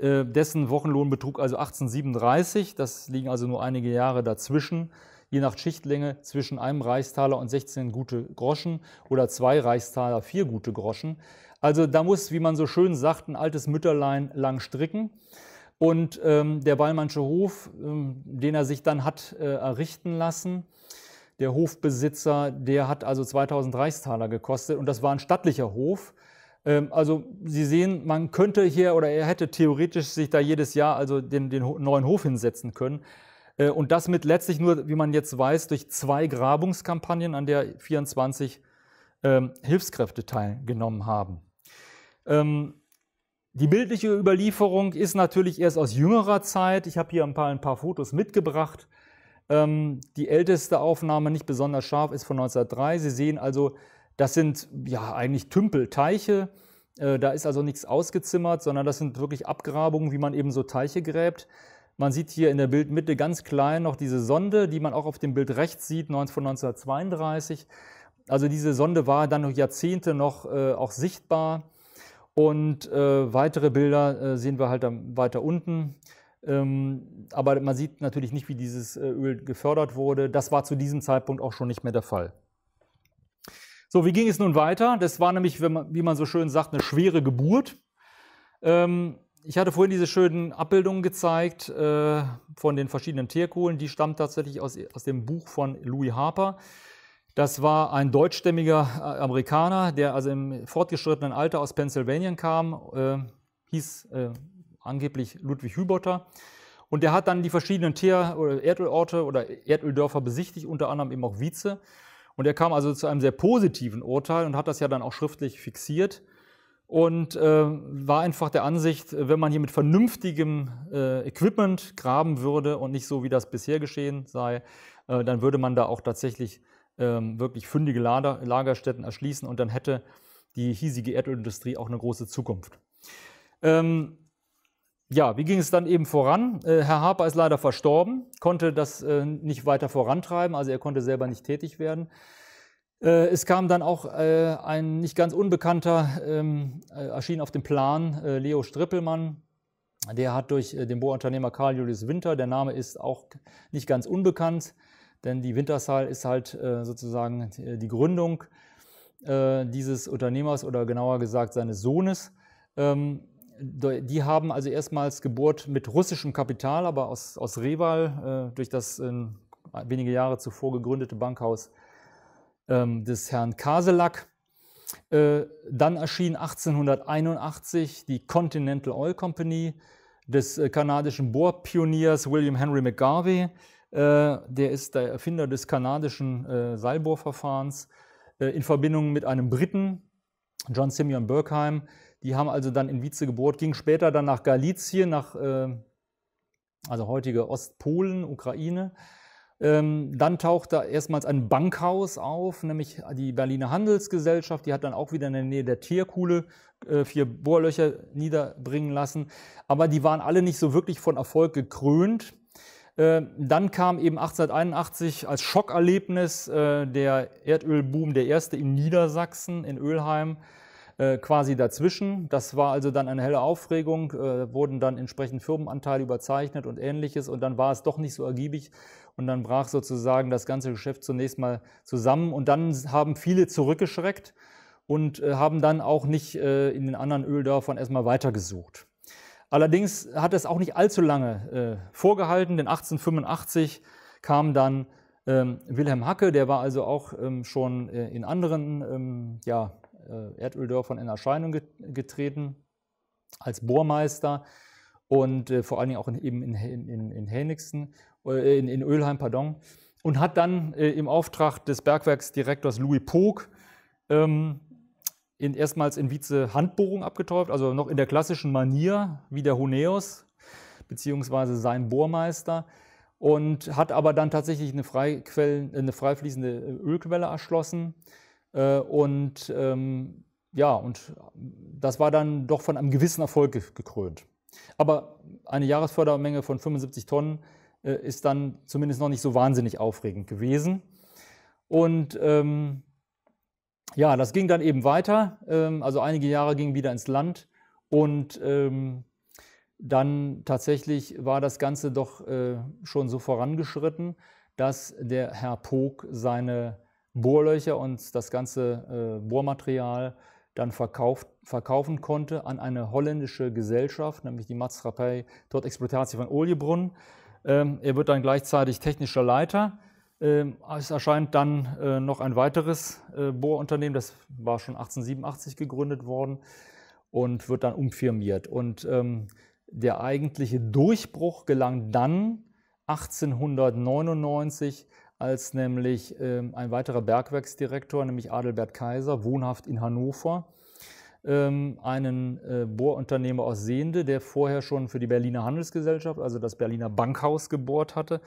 äh, dessen Wochenlohn betrug also 1837, das liegen also nur einige Jahre dazwischen, je nach Schichtlänge zwischen einem Reichstaler und 16 gute Groschen oder zwei Reichstaler vier gute Groschen. Also da muss, wie man so schön sagt, ein altes Mütterlein lang stricken. Und ähm, der Wallmannsche Hof, ähm, den er sich dann hat äh, errichten lassen, der Hofbesitzer, der hat also 2000 Reichstaler gekostet und das war ein stattlicher Hof. Ähm, also Sie sehen, man könnte hier oder er hätte theoretisch sich da jedes Jahr also den, den neuen Hof hinsetzen können. Äh, und das mit letztlich nur, wie man jetzt weiß, durch zwei Grabungskampagnen, an der 24 ähm, Hilfskräfte teilgenommen haben. Ähm, die bildliche Überlieferung ist natürlich erst aus jüngerer Zeit. Ich habe hier ein paar, ein paar Fotos mitgebracht. die älteste Aufnahme, nicht besonders scharf, ist von 1903. Sie sehen also das sind ja eigentlich Tümpel, Teiche. Äh, da ist also nichts ausgezimmert, sondern das sind wirklich Abgrabungen, wie man eben so Teiche gräbt. Man sieht hier in der Bildmitte ganz klein noch diese Sonde, die man auch auf dem Bild rechts sieht, von 1932. Also diese Sonde war dann noch Jahrzehnte noch äh, auch sichtbar. Und äh, weitere Bilder äh, sehen wir halt dann weiter unten. Ähm, aber man sieht natürlich nicht, wie dieses äh, Öl gefördert wurde. Das war zu diesem Zeitpunkt auch schon nicht mehr der Fall. So, wie ging es nun weiter? Das war nämlich, wie man so schön sagt, eine schwere Geburt. Ähm, ich hatte vorhin diese schönen Abbildungen gezeigt äh, von den verschiedenen Teerkohlen. Die stammt tatsächlich aus, aus dem Buch von Louis Harper. Das war ein deutschstämmiger äh, Amerikaner, der also im fortgeschrittenen Alter aus Pennsylvania kam, äh, hieß äh, angeblich Ludwig Hübotter. Und der hat dann die verschiedenen Teer- oder Erdölorte oder Erdöldörfer besichtigt, unter anderem eben auch Wietze. Und er kam also zu einem sehr positiven Urteil und hat das ja dann auch schriftlich fixiert und äh, war einfach der Ansicht, wenn man hier mit vernünftigem äh, Equipment graben würde und nicht so, wie das bisher geschehen sei, äh, dann würde man da auch tatsächlich ähm, wirklich fündige Lager, Lagerstätten erschließen und dann hätte die hiesige Erdölindustrie auch eine große Zukunft. Ähm, ja, wie ging es dann eben voran? Äh, Herr Harper ist leider verstorben, konnte das äh, nicht weiter vorantreiben, also er konnte selber nicht tätig werden. Äh, es kam dann auch ein nicht ganz unbekannter, ähm, erschien auf dem Plan, Leo Strippelmann. Der hat durch den Bohrunternehmer Karl Julius Winter, der Name ist auch nicht ganz unbekannt, denn die Wintershall ist halt sozusagen die Gründung dieses Unternehmers oder genauer gesagt seines Sohnes. Ähm, die haben also erstmals gebohrt mit russischem Kapital, aber aus, aus Reval, äh, durch das äh, wenige Jahre zuvor gegründete Bankhaus ähm, des Herrn Kaselak. Äh, dann erschien 1881 die Continental Oil Company des äh, kanadischen Bohrpioniers William Henry McGarvey. Äh, der ist der Erfinder des kanadischen äh, Seilbohrverfahrens in Verbindung mit einem Briten, John Simeon Bergheim, die haben also dann in Wietze gebohrt, gingen später dann nach Galizien, nach äh, also heutige Ostpolen, Ukraine. Ähm, dann taucht da erstmals ein Bankhaus auf, nämlich die Berliner Handelsgesellschaft. Die hat dann auch wieder in der Nähe der Tierkuhle äh, vier Bohrlöcher niederbringen lassen. Aber die waren alle nicht so wirklich von Erfolg gekrönt. Ähm, dann kam eben 1881 als Schockerlebnis äh, der Erdölboom, der erste in Niedersachsen, in Ölheim. Äh, quasi dazwischen. Das war also dann eine helle Aufregung, äh, wurden dann entsprechend Firmenanteile überzeichnet und ähnliches und dann war es doch nicht so ergiebig und dann brach sozusagen das ganze Geschäft zunächst mal zusammen und dann haben viele zurückgeschreckt und äh, haben dann auch nicht äh, in den anderen Öldörfern erstmal weitergesucht. Allerdings hat es auch nicht allzu lange äh, vorgehalten, denn 1885 kam dann ähm, Wilhelm Hacke, der war also auch ähm, schon äh, in anderen ähm, ja, äh, Erdöldörfern in Erscheinung getreten als Bohrmeister und äh, vor allen Dingen auch in, eben in, in, in Hänixen, äh, in, in Ölheim, pardon, und hat dann äh, im Auftrag des Bergwerksdirektors Louis Pog ähm, in, erstmals in Vize Handbohrung abgeteuft, also noch in der klassischen Manier wie der Honeus, beziehungsweise sein Bohrmeister, und hat aber dann tatsächlich eine, eine freifließende äh, Ölquelle erschlossen äh, und ähm, ja, und das war dann doch von einem gewissen Erfolg gekrönt. Aber eine Jahresfördermenge von 75 Tonnen äh, ist dann zumindest noch nicht so wahnsinnig aufregend gewesen. Und ähm, ja, das ging dann eben weiter. Ähm, also einige Jahre gingen wieder ins Land und ähm, dann tatsächlich war das Ganze doch äh, schon so vorangeschritten, dass der Herr Pog seine Bohrlöcher und das ganze äh, Bohrmaterial dann verkauft, verkaufen konnte an eine holländische Gesellschaft, nämlich die Maatschappij dort Exploitatie van Oliebrunnen. Ähm, er wird dann gleichzeitig technischer Leiter. Ähm, es erscheint dann äh, noch ein weiteres äh, Bohrunternehmen, das war schon 1887 gegründet worden und wird dann umfirmiert. Und ähm, der eigentliche Durchbruch gelang dann 1899 als nämlich ähm, ein weiterer Bergwerksdirektor, nämlich Adelbert Kaiser, wohnhaft in Hannover, ähm, einen äh, Bohrunternehmer aus Sehende, der vorher schon für die Berliner Handelsgesellschaft, also das Berliner Bankhaus, gebohrt hatte,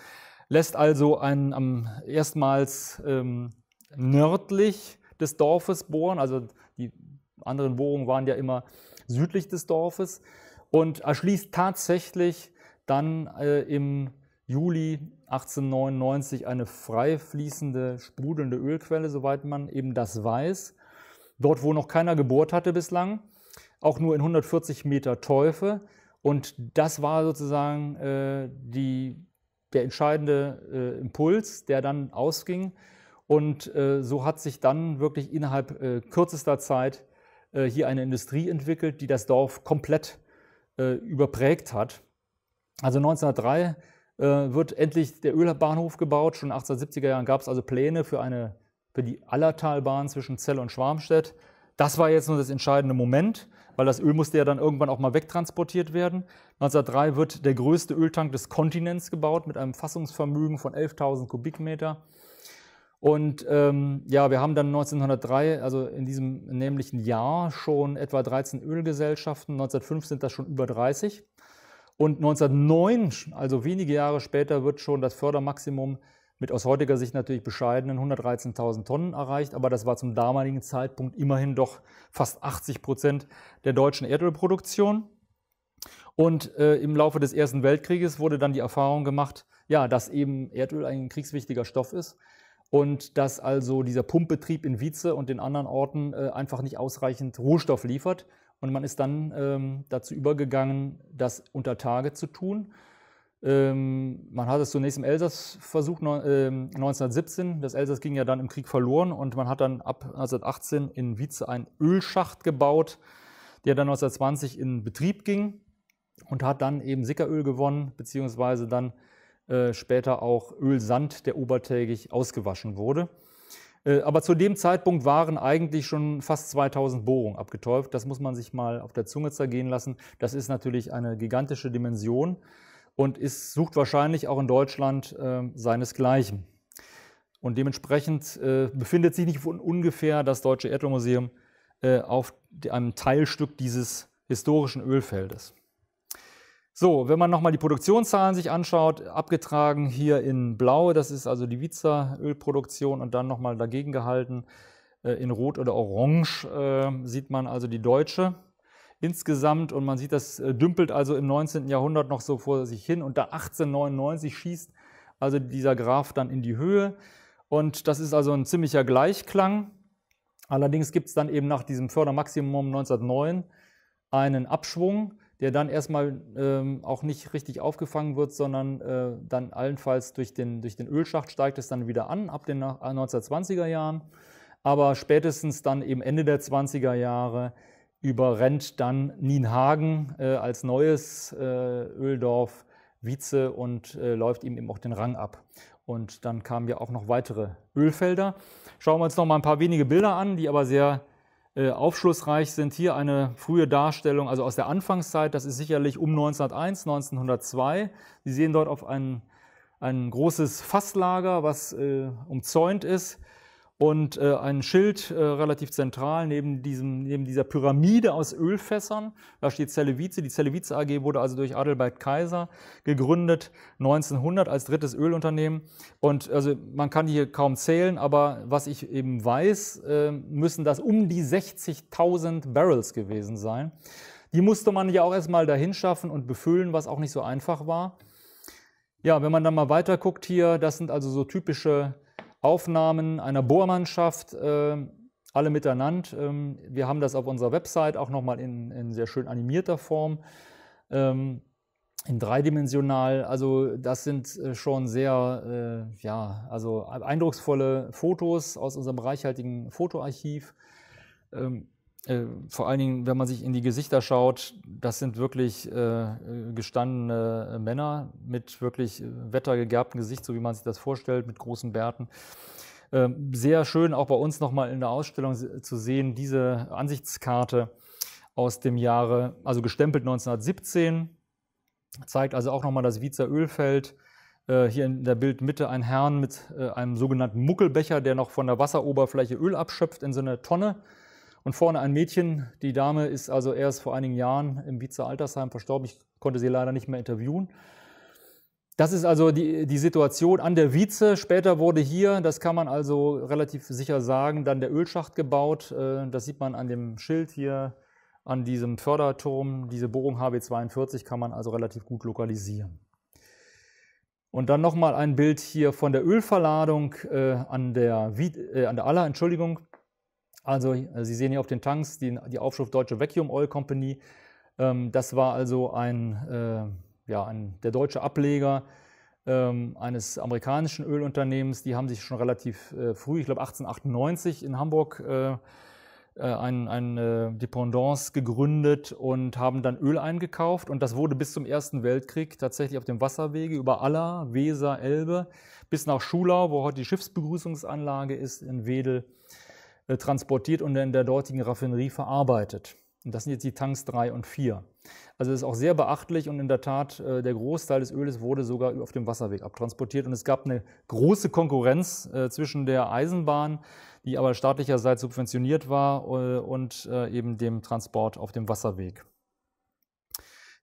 lässt also einen am erstmals ähm, nördlich des Dorfes bohren, also die anderen Bohrungen waren ja immer südlich des Dorfes und erschließt tatsächlich dann äh, im Juli 1899 eine frei fließende, sprudelnde Ölquelle, soweit man eben das weiß. Dort, wo noch keiner gebohrt hatte bislang, auch nur in 140 Meter Teufe. Und das war sozusagen äh, die, der entscheidende äh, Impuls, der dann ausging. Und äh, so hat sich dann wirklich innerhalb äh, kürzester Zeit äh, hier eine Industrie entwickelt, die das Dorf komplett äh, überprägt hat. Also 1903 äh, wird endlich der Ölbahnhof gebaut. Schon in den 1870er Jahren gab es also Pläne für, eine, für die Allertalbahn zwischen Zell und Schwarmstedt. Das war jetzt nur das entscheidende Moment, weil das Öl musste ja dann irgendwann auch mal wegtransportiert werden. 1903 wird der größte Öltank des Kontinents gebaut mit einem Fassungsvermögen von 11.000 Kubikmeter. Und ähm, ja, wir haben dann 1903, also in diesem nämlichen Jahr, schon etwa 13 Ölgesellschaften. 1905 sind das schon über 30. Und 1909, also wenige Jahre später, wird schon das Fördermaximum mit aus heutiger Sicht natürlich bescheidenen 113.000 Tonnen erreicht, aber das war zum damaligen Zeitpunkt immerhin doch fast 80 Prozent der deutschen Erdölproduktion. Und äh, im Laufe des Ersten Weltkrieges wurde dann die Erfahrung gemacht, ja, dass eben Erdöl ein kriegswichtiger Stoff ist und dass also dieser Pumpbetrieb in Wietze und den anderen Orten äh, einfach nicht ausreichend Rohstoff liefert. Und man ist dann ähm, dazu übergegangen, das unter Tage zu tun. Ähm, man hat es zunächst im Elsass versucht, ne, ähm, 1917. Das Elsass ging ja dann im Krieg verloren und man hat dann ab 1918 in Wietze einen Ölschacht gebaut, der dann 1920 in Betrieb ging und hat dann eben Sickeröl gewonnen, beziehungsweise dann äh, später auch Ölsand, der obertägig ausgewaschen wurde. Äh, aber zu dem Zeitpunkt waren eigentlich schon fast 2000 Bohrungen abgetäuft. Das muss man sich mal auf der Zunge zergehen lassen. Das ist natürlich eine gigantische Dimension und ist, sucht wahrscheinlich auch in Deutschland äh, seinesgleichen. Und dementsprechend äh, befindet sich nicht von ungefähr das Deutsche Erdölmuseum äh, auf einem Teilstück dieses historischen Ölfeldes. So, wenn man nochmal die Produktionszahlen sich anschaut, abgetragen hier in Blau, das ist also die Vizer Ölproduktion und dann nochmal dagegen gehalten äh, in Rot oder Orange äh, sieht man also die deutsche insgesamt und man sieht, das äh, dümpelt also im 19. Jahrhundert noch so vor sich hin und da 1899 schießt also dieser Graph dann in die Höhe und das ist also ein ziemlicher Gleichklang. Allerdings gibt es dann eben nach diesem Fördermaximum 1909 einen Abschwung der dann erstmal ähm, auch nicht richtig aufgefangen wird, sondern äh, dann allenfalls durch den, durch den Ölschacht steigt es dann wieder an, ab den 1920er äh, Jahren. Aber spätestens dann eben Ende der 20er Jahre überrennt dann Nienhagen äh, als neues äh, Öldorf Wietze und äh, läuft ihm eben auch den Rang ab. Und dann kamen ja auch noch weitere Ölfelder. Schauen wir uns noch mal ein paar wenige Bilder an, die aber sehr äh, aufschlussreich sind hier eine frühe Darstellung, also aus der Anfangszeit, das ist sicherlich um 1901, 1902. Sie sehen dort auf ein, ein großes Fasslager, was äh, umzäunt ist und äh, ein Schild äh, relativ zentral neben, diesem, neben dieser Pyramide aus Ölfässern. Da steht Zellewice. Die Zellewice AG wurde also durch Adelbert Kaiser gegründet, 1900 als drittes Ölunternehmen. Und also man kann hier kaum zählen, aber was ich eben weiß, äh, müssen das um die 60.000 Barrels gewesen sein. Die musste man ja auch erstmal dahin schaffen und befüllen, was auch nicht so einfach war. Ja, wenn man dann mal weiter guckt hier, das sind also so typische Aufnahmen einer Bohrmannschaft, äh, alle miteinander. Ähm, wir haben das auf unserer Website auch nochmal in, in sehr schön animierter Form, ähm, in dreidimensional. Also das sind äh, schon sehr, äh, ja, also eindrucksvolle Fotos aus unserem reichhaltigen Fotoarchiv. Ähm, äh, vor allen Dingen, wenn man sich in die Gesichter schaut, das sind wirklich äh, gestandene Männer mit wirklich äh, wettergegerbtem Gesicht, so wie man sich das vorstellt, mit großen Bärten. Ähm, sehr schön auch bei uns nochmal in der Ausstellung zu sehen, diese Ansichtskarte aus dem Jahre, also gestempelt 1917, zeigt also auch nochmal das Wiezer Ölfeld. Äh, hier in der Bildmitte ein Herrn mit äh, einem sogenannten Muckelbecher, der noch von der Wasseroberfläche Öl abschöpft in so eine Tonne. Und vorne ein Mädchen, die Dame ist also erst vor einigen Jahren im Wiezer Altersheim verstorben. Ich konnte sie leider nicht mehr interviewen. Das ist also die, die Situation an der Wietze. Später wurde hier, das kann man also relativ sicher sagen, dann der Ölschacht gebaut. Äh, das sieht man an dem Schild hier, an diesem Förderturm. Diese Bohrung HB42 kann man also relativ gut lokalisieren. Und dann nochmal ein Bild hier von der Ölverladung äh, an, der, äh, an der Aller, Entschuldigung. Also Sie sehen hier auf den Tanks die, die Aufschrift Deutsche Vacuum Oil Company. Ähm, das war also ein, äh, ja, ein, der deutsche Ableger ähm, eines amerikanischen Ölunternehmens. Die haben sich schon relativ äh, früh, ich glaube 1898 in Hamburg, äh, ein, eine Dependance gegründet und haben dann Öl eingekauft. Und das wurde bis zum Ersten Weltkrieg tatsächlich auf dem Wasserwege über Aller, Weser, Elbe bis nach Schulau, wo heute die Schiffsbegrüßungsanlage ist in Wedel, äh, transportiert und in der dortigen Raffinerie verarbeitet. Und das sind jetzt die Tanks 3 und 4. Also das ist auch sehr beachtlich und in der Tat, äh, der Großteil des Öles wurde sogar auf dem Wasserweg abtransportiert und es gab eine große Konkurrenz äh, zwischen der Eisenbahn, die aber staatlicherseits subventioniert war, und eben dem Transport auf dem Wasserweg.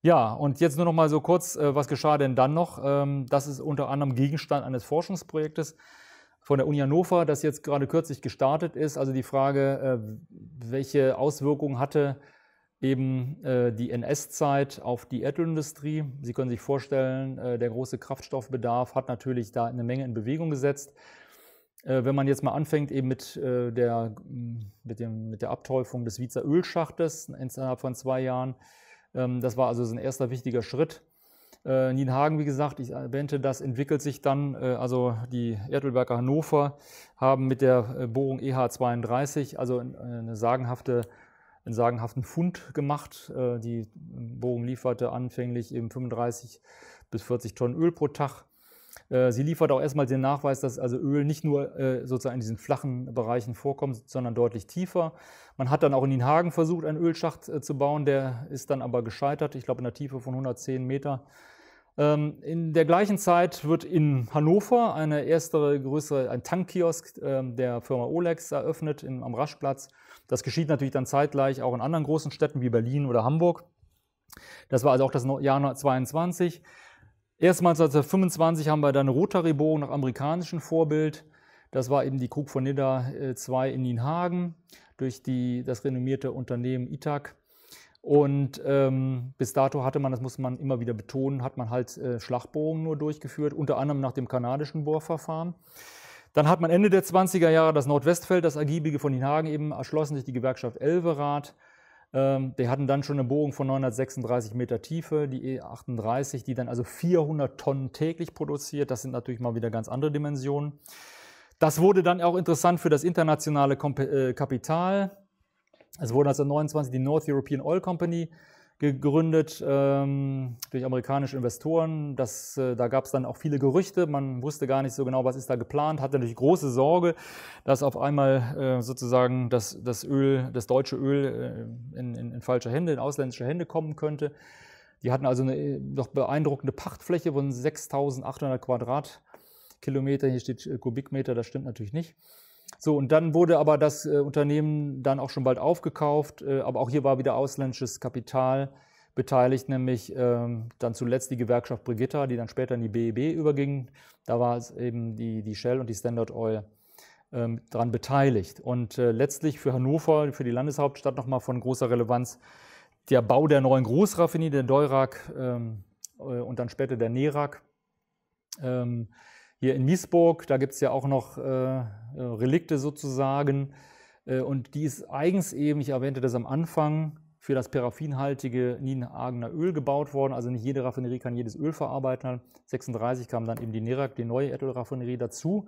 Ja, und jetzt nur noch mal so kurz, was geschah denn dann noch? Ähm, das ist unter anderem Gegenstand eines Forschungsprojektes von der Uni Hannover, das jetzt gerade kürzlich gestartet ist. Also die Frage, äh, welche Auswirkungen hatte eben äh, die NS-Zeit auf die Erdölindustrie. Sie können sich vorstellen, äh, der große Kraftstoffbedarf hat natürlich da eine Menge in Bewegung gesetzt. Wenn man jetzt mal anfängt eben mit der, mm, mit dem, mit der Abteufung des Wiezer Ölschachtes innerhalb von zwei Jahren, ähm, das war also so ein erster wichtiger Schritt. Äh, Nienhagen, wie gesagt, ich erwähnte, das entwickelt sich dann, äh, also die Erdölwerke Hannover haben mit der äh, Bohrung EH32 also äh, eine sagenhafte, einen sagenhaften Fund gemacht. Äh, die Bohrung lieferte anfänglich eben 35 bis 40 Tonnen Öl pro Tag. Äh, sie liefert auch erstmal den Nachweis, dass also Öl nicht nur sozusagen in diesen flachen Bereichen vorkommt, sondern deutlich tiefer. Man hat dann auch in Nienhagen versucht, einen Ölschacht zu bauen, der ist dann aber gescheitert, ich glaube in der Tiefe von 110 Meter. Ähm, in der gleichen Zeit wird in Hannover eine erste größere, ein Tankkiosk ähm, der Firma Olex eröffnet in, am Raschplatz. Das geschieht natürlich dann zeitgleich auch in anderen großen Städten wie Berlin oder Hamburg. Das war also auch das Jahr 22. Erstmals 1925 haben wir dann Rotarybogen nach amerikanischem Vorbild. Das war eben die Krug von Nidda 2 äh, in Nienhagen durch die, das renommierte Unternehmen ITAC. Und ähm, bis dato hatte man, das muss man immer wieder betonen, hat man halt äh, Schlagbohrungen nur durchgeführt, unter anderem nach dem kanadischen Bohrverfahren. Dann hat man Ende der 20er Jahre das Nordwestfeld, das ergiebige von den Hagen eben, erschlossen sich die Gewerkschaft Elverath. Ähm, die hatten dann schon eine Bohrung von 936 Meter Tiefe, die E38, die dann also 400 Tonnen täglich produziert. Das sind natürlich mal wieder ganz andere Dimensionen. Das wurde dann auch interessant für das internationale äh, Kapital. Es wurde 1929 die North European Oil Company gegründet ähm, durch amerikanische Investoren. Das, äh, da gab es dann auch viele Gerüchte. Man wusste gar nicht so genau, was ist da geplant. Hatte natürlich große Sorge, dass auf einmal äh, sozusagen das, das Öl, das deutsche Öl äh, in, in, in falsche Hände, in ausländische Hände kommen könnte. Die hatten also eine doch äh, beeindruckende Pachtfläche von 6.800 Quadratkilometer. Hier steht äh, Kubikmeter, das stimmt natürlich nicht. So, und dann wurde aber das äh, Unternehmen dann auch schon bald aufgekauft, äh, aber auch hier war wieder ausländisches Kapital beteiligt, nämlich ähm, dann zuletzt die Gewerkschaft Brigitta, die dann später in die BEB e überging. Da war es eben die, die Shell und die Standard Oil ähm, daran beteiligt. Und äh, letztlich für Hannover, für die Landeshauptstadt nochmal von großer Relevanz, der Bau der neuen Großraffinerie, der Deurak ähm, äh, und dann später der Nerak. Ähm, hier in Miesburg, da gibt es ja auch noch äh, Relikte sozusagen. Äh, und die ist eigens eben, ich erwähnte das am Anfang, für das paraffinhaltige Nienhagener Öl gebaut worden. Also nicht jede Raffinerie kann jedes Öl verarbeiten. 1936 kam dann eben die NERAC, die neue Erdölraffinerie dazu.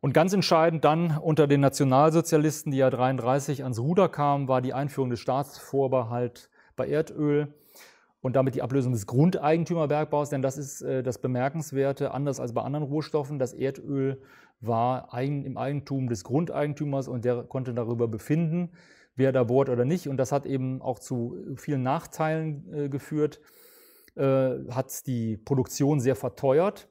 Und ganz entscheidend dann unter den Nationalsozialisten, die ja 1933 ans Ruder kamen, war die Einführung des Staatsvorbehalt bei Erdöl und damit die Ablösung des Grundeigentümerbergbaus, denn das ist äh, das Bemerkenswerte, anders als bei anderen Rohstoffen. Das Erdöl war eigen, im Eigentum des Grundeigentümers und der konnte darüber befinden, wer da bohrt oder nicht. Und das hat eben auch zu vielen Nachteilen äh, geführt, äh, hat die Produktion sehr verteuert.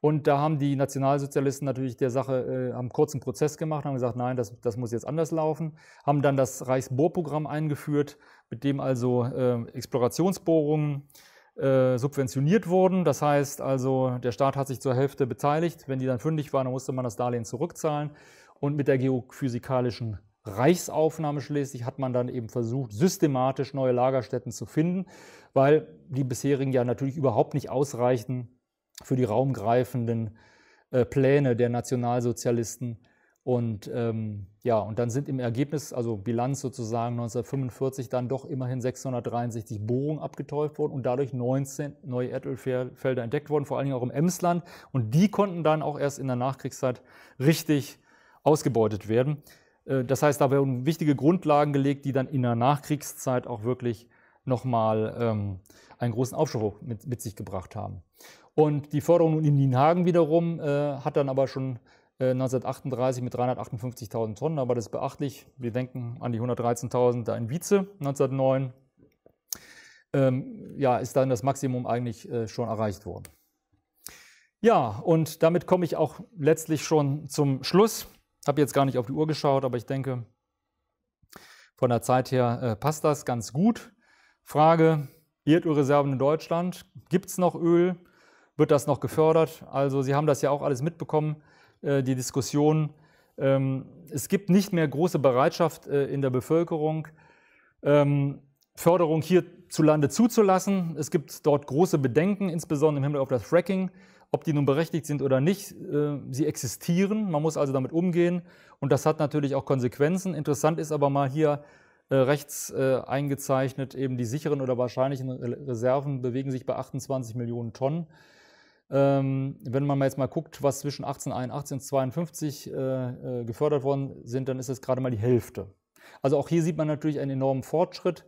Und da haben die Nationalsozialisten natürlich der Sache, äh, haben kurzen Prozess gemacht, haben gesagt, nein, das, das muss jetzt anders laufen, haben dann das Reichsbohrprogramm eingeführt, mit dem also ähm, äh, Explorationsbohrungen subventioniert wurden. Das heißt also, der Staat hat sich zur Hälfte beteiligt. Wenn die dann fündig waren, dann musste man das Darlehen zurückzahlen. Und mit der geophysikalischen Reichsaufnahme schließlich hat man dann eben versucht, systematisch neue Lagerstätten zu finden, weil die bisherigen ja natürlich überhaupt nicht ausreichten für die raumgreifenden äh, Pläne der Nationalsozialisten. Und ähm, ja, und dann sind im Ergebnis, also Bilanz sozusagen 1945, dann doch immerhin 663 Bohrungen abgetäuft worden und dadurch 19 neue Erdölfelder entdeckt worden, vor allen Dingen auch im Emsland. Und die konnten dann auch erst in der Nachkriegszeit richtig ausgebeutet werden. Äh, das heißt, da werden wichtige Grundlagen gelegt, die dann in der Nachkriegszeit auch wirklich nochmal ähm, einen großen Aufschwung mit, mit, sich gebracht haben. Und die Förderung in Nienhagen wiederum äh, hat dann aber schon 1938 äh, mit 358.000 Tonnen, aber das ist beachtlich. Wir denken an die 113.000 da in Wietze 1909. Ähm, ja, ist dann das Maximum eigentlich äh, schon erreicht worden. Ja, und damit komme ich auch letztlich schon zum Schluss. Habe jetzt gar nicht auf die Uhr geschaut, aber ich denke, von der Zeit her äh, passt das ganz gut. Frage: Erdölreserven in Deutschland. Gibt es noch Öl? Wird das noch gefördert? Also, Sie haben das ja auch alles mitbekommen äh, die Diskussion, ähm, es gibt nicht mehr große Bereitschaft äh, in der Bevölkerung, ähm, Förderung hierzulande zuzulassen. Es gibt dort große Bedenken, insbesondere im Hinblick auf das Fracking, ob die nun berechtigt sind oder nicht. Äh, sie existieren, man muss also damit umgehen und das hat natürlich auch Konsequenzen. Interessant ist aber mal hier rechts eingezeichnet, eben die sicheren oder wahrscheinlichen Reserven bewegen sich bei 28 Millionen Tonnen. Ähm, wenn man jetzt mal guckt, was zwischen 1881 und 1852 äh, gefördert worden sind, dann ist es gerade mal die Hälfte. Also auch hier sieht man natürlich einen enormen Fortschritt.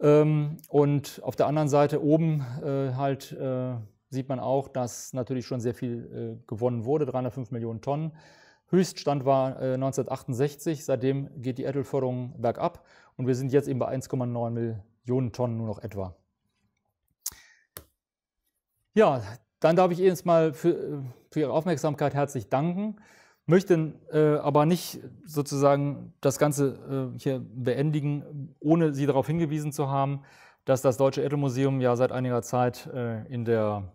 Ähm, und auf der anderen Seite oben äh, halt äh, sieht man auch, dass natürlich schon sehr viel äh, gewonnen wurde, 305 Millionen Tonnen. Höchststand war 1968, äh, seitdem geht die Erdölförderung bergab und wir sind jetzt eben bei 1,9 Millionen Tonnen nur noch etwa. Ja, dann darf ich Ihnen mal für, für Ihre Aufmerksamkeit herzlich danken, möchte äh, aber nicht sozusagen das Ganze äh, hier beendigen, ohne Sie darauf hingewiesen zu haben, dass das Deutsche Erdmuseum ja seit einiger Zeit äh, in der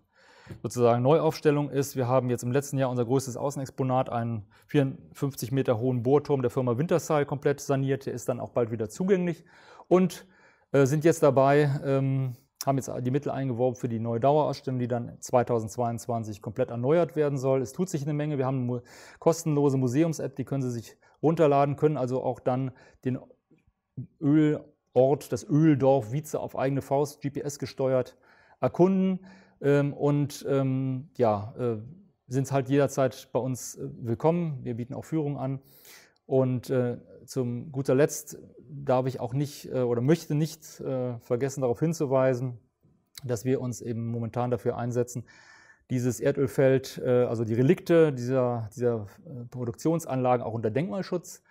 sozusagen Neuaufstellung ist. Wir haben jetzt im letzten Jahr unser größtes Außenexponat, einen 54 Meter hohen Bohrturm der Firma Wintersaal komplett saniert. Der ist dann auch bald wieder zugänglich und äh, sind jetzt dabei, ähm, haben jetzt die Mittel eingeworben für die neue Dauerausstellung, die dann 2022 komplett erneuert werden soll. Es tut sich eine Menge. Wir haben eine kostenlose Museums-App, die können Sie sich runterladen, können also auch dann den Ölort, das Öldorf Wietze auf eigene Faust, GPS gesteuert, erkunden. Ähm, und ähm, ja, äh, sind halt jederzeit bei uns äh, willkommen. Wir bieten auch Führungen an. Und äh, zum guter Letzt darf ich auch nicht äh, oder möchte nicht äh, vergessen, darauf hinzuweisen, dass wir uns eben momentan dafür einsetzen, dieses Erdölfeld, äh, also die Relikte dieser, dieser äh, Produktionsanlagen auch unter Denkmalschutz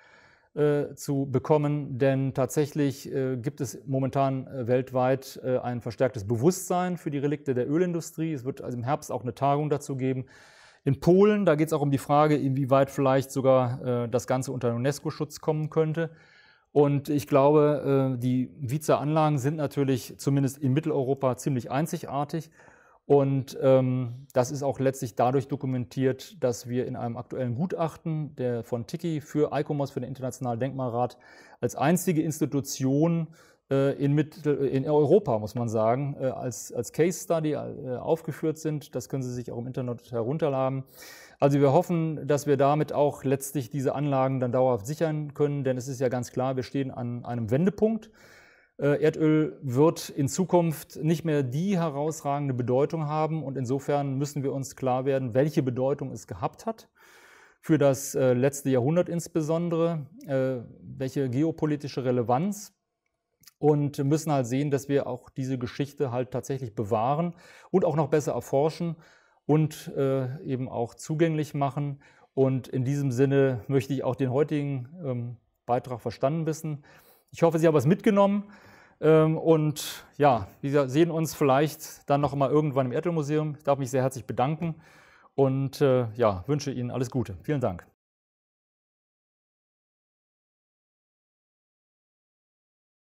äh, zu bekommen. Denn tatsächlich gibt es momentan weltweit ein verstärktes Bewusstsein für die Relikte der Ölindustrie. Es wird also im Herbst auch eine Tagung dazu geben in Polen, da geht es auch um die Frage, inwieweit vielleicht sogar äh, das Ganze unter UNESCO-Schutz kommen könnte. Und ich glaube, äh, die Vize-Anlagen sind natürlich zumindest in Mitteleuropa ziemlich einzigartig. Und ähm, das ist auch letztlich dadurch dokumentiert, dass wir in einem aktuellen Gutachten, der von Tiki für ICOMOS, für den Internationalen Denkmalrat, als einzige Institution äh, in, Mittel, äh, in Europa, muss man sagen, äh, als, als Case Study aufgeführt sind. Das können Sie sich auch im Internet herunterladen. Also wir hoffen, dass wir damit auch letztlich diese Anlagen dann dauerhaft sichern können, denn es ist ja ganz klar, wir stehen an einem Wendepunkt. Erdöl wird in Zukunft nicht mehr die herausragende Bedeutung haben und insofern müssen wir uns klar werden, welche Bedeutung es gehabt hat für das letzte Jahrhundert insbesondere, welche geopolitische Relevanz und müssen halt sehen, dass wir auch diese Geschichte halt tatsächlich bewahren und auch noch besser erforschen und äh, eben auch zugänglich machen. Und in diesem Sinne möchte ich auch den heutigen ähm, Beitrag verstanden wissen. Ich hoffe, Sie haben es mitgenommen. Ähm, und ja, wir sehen uns vielleicht dann noch mal irgendwann im Erdölmuseum. Ich darf mich sehr herzlich bedanken und äh, ja, wünsche Ihnen alles Gute. Vielen Dank.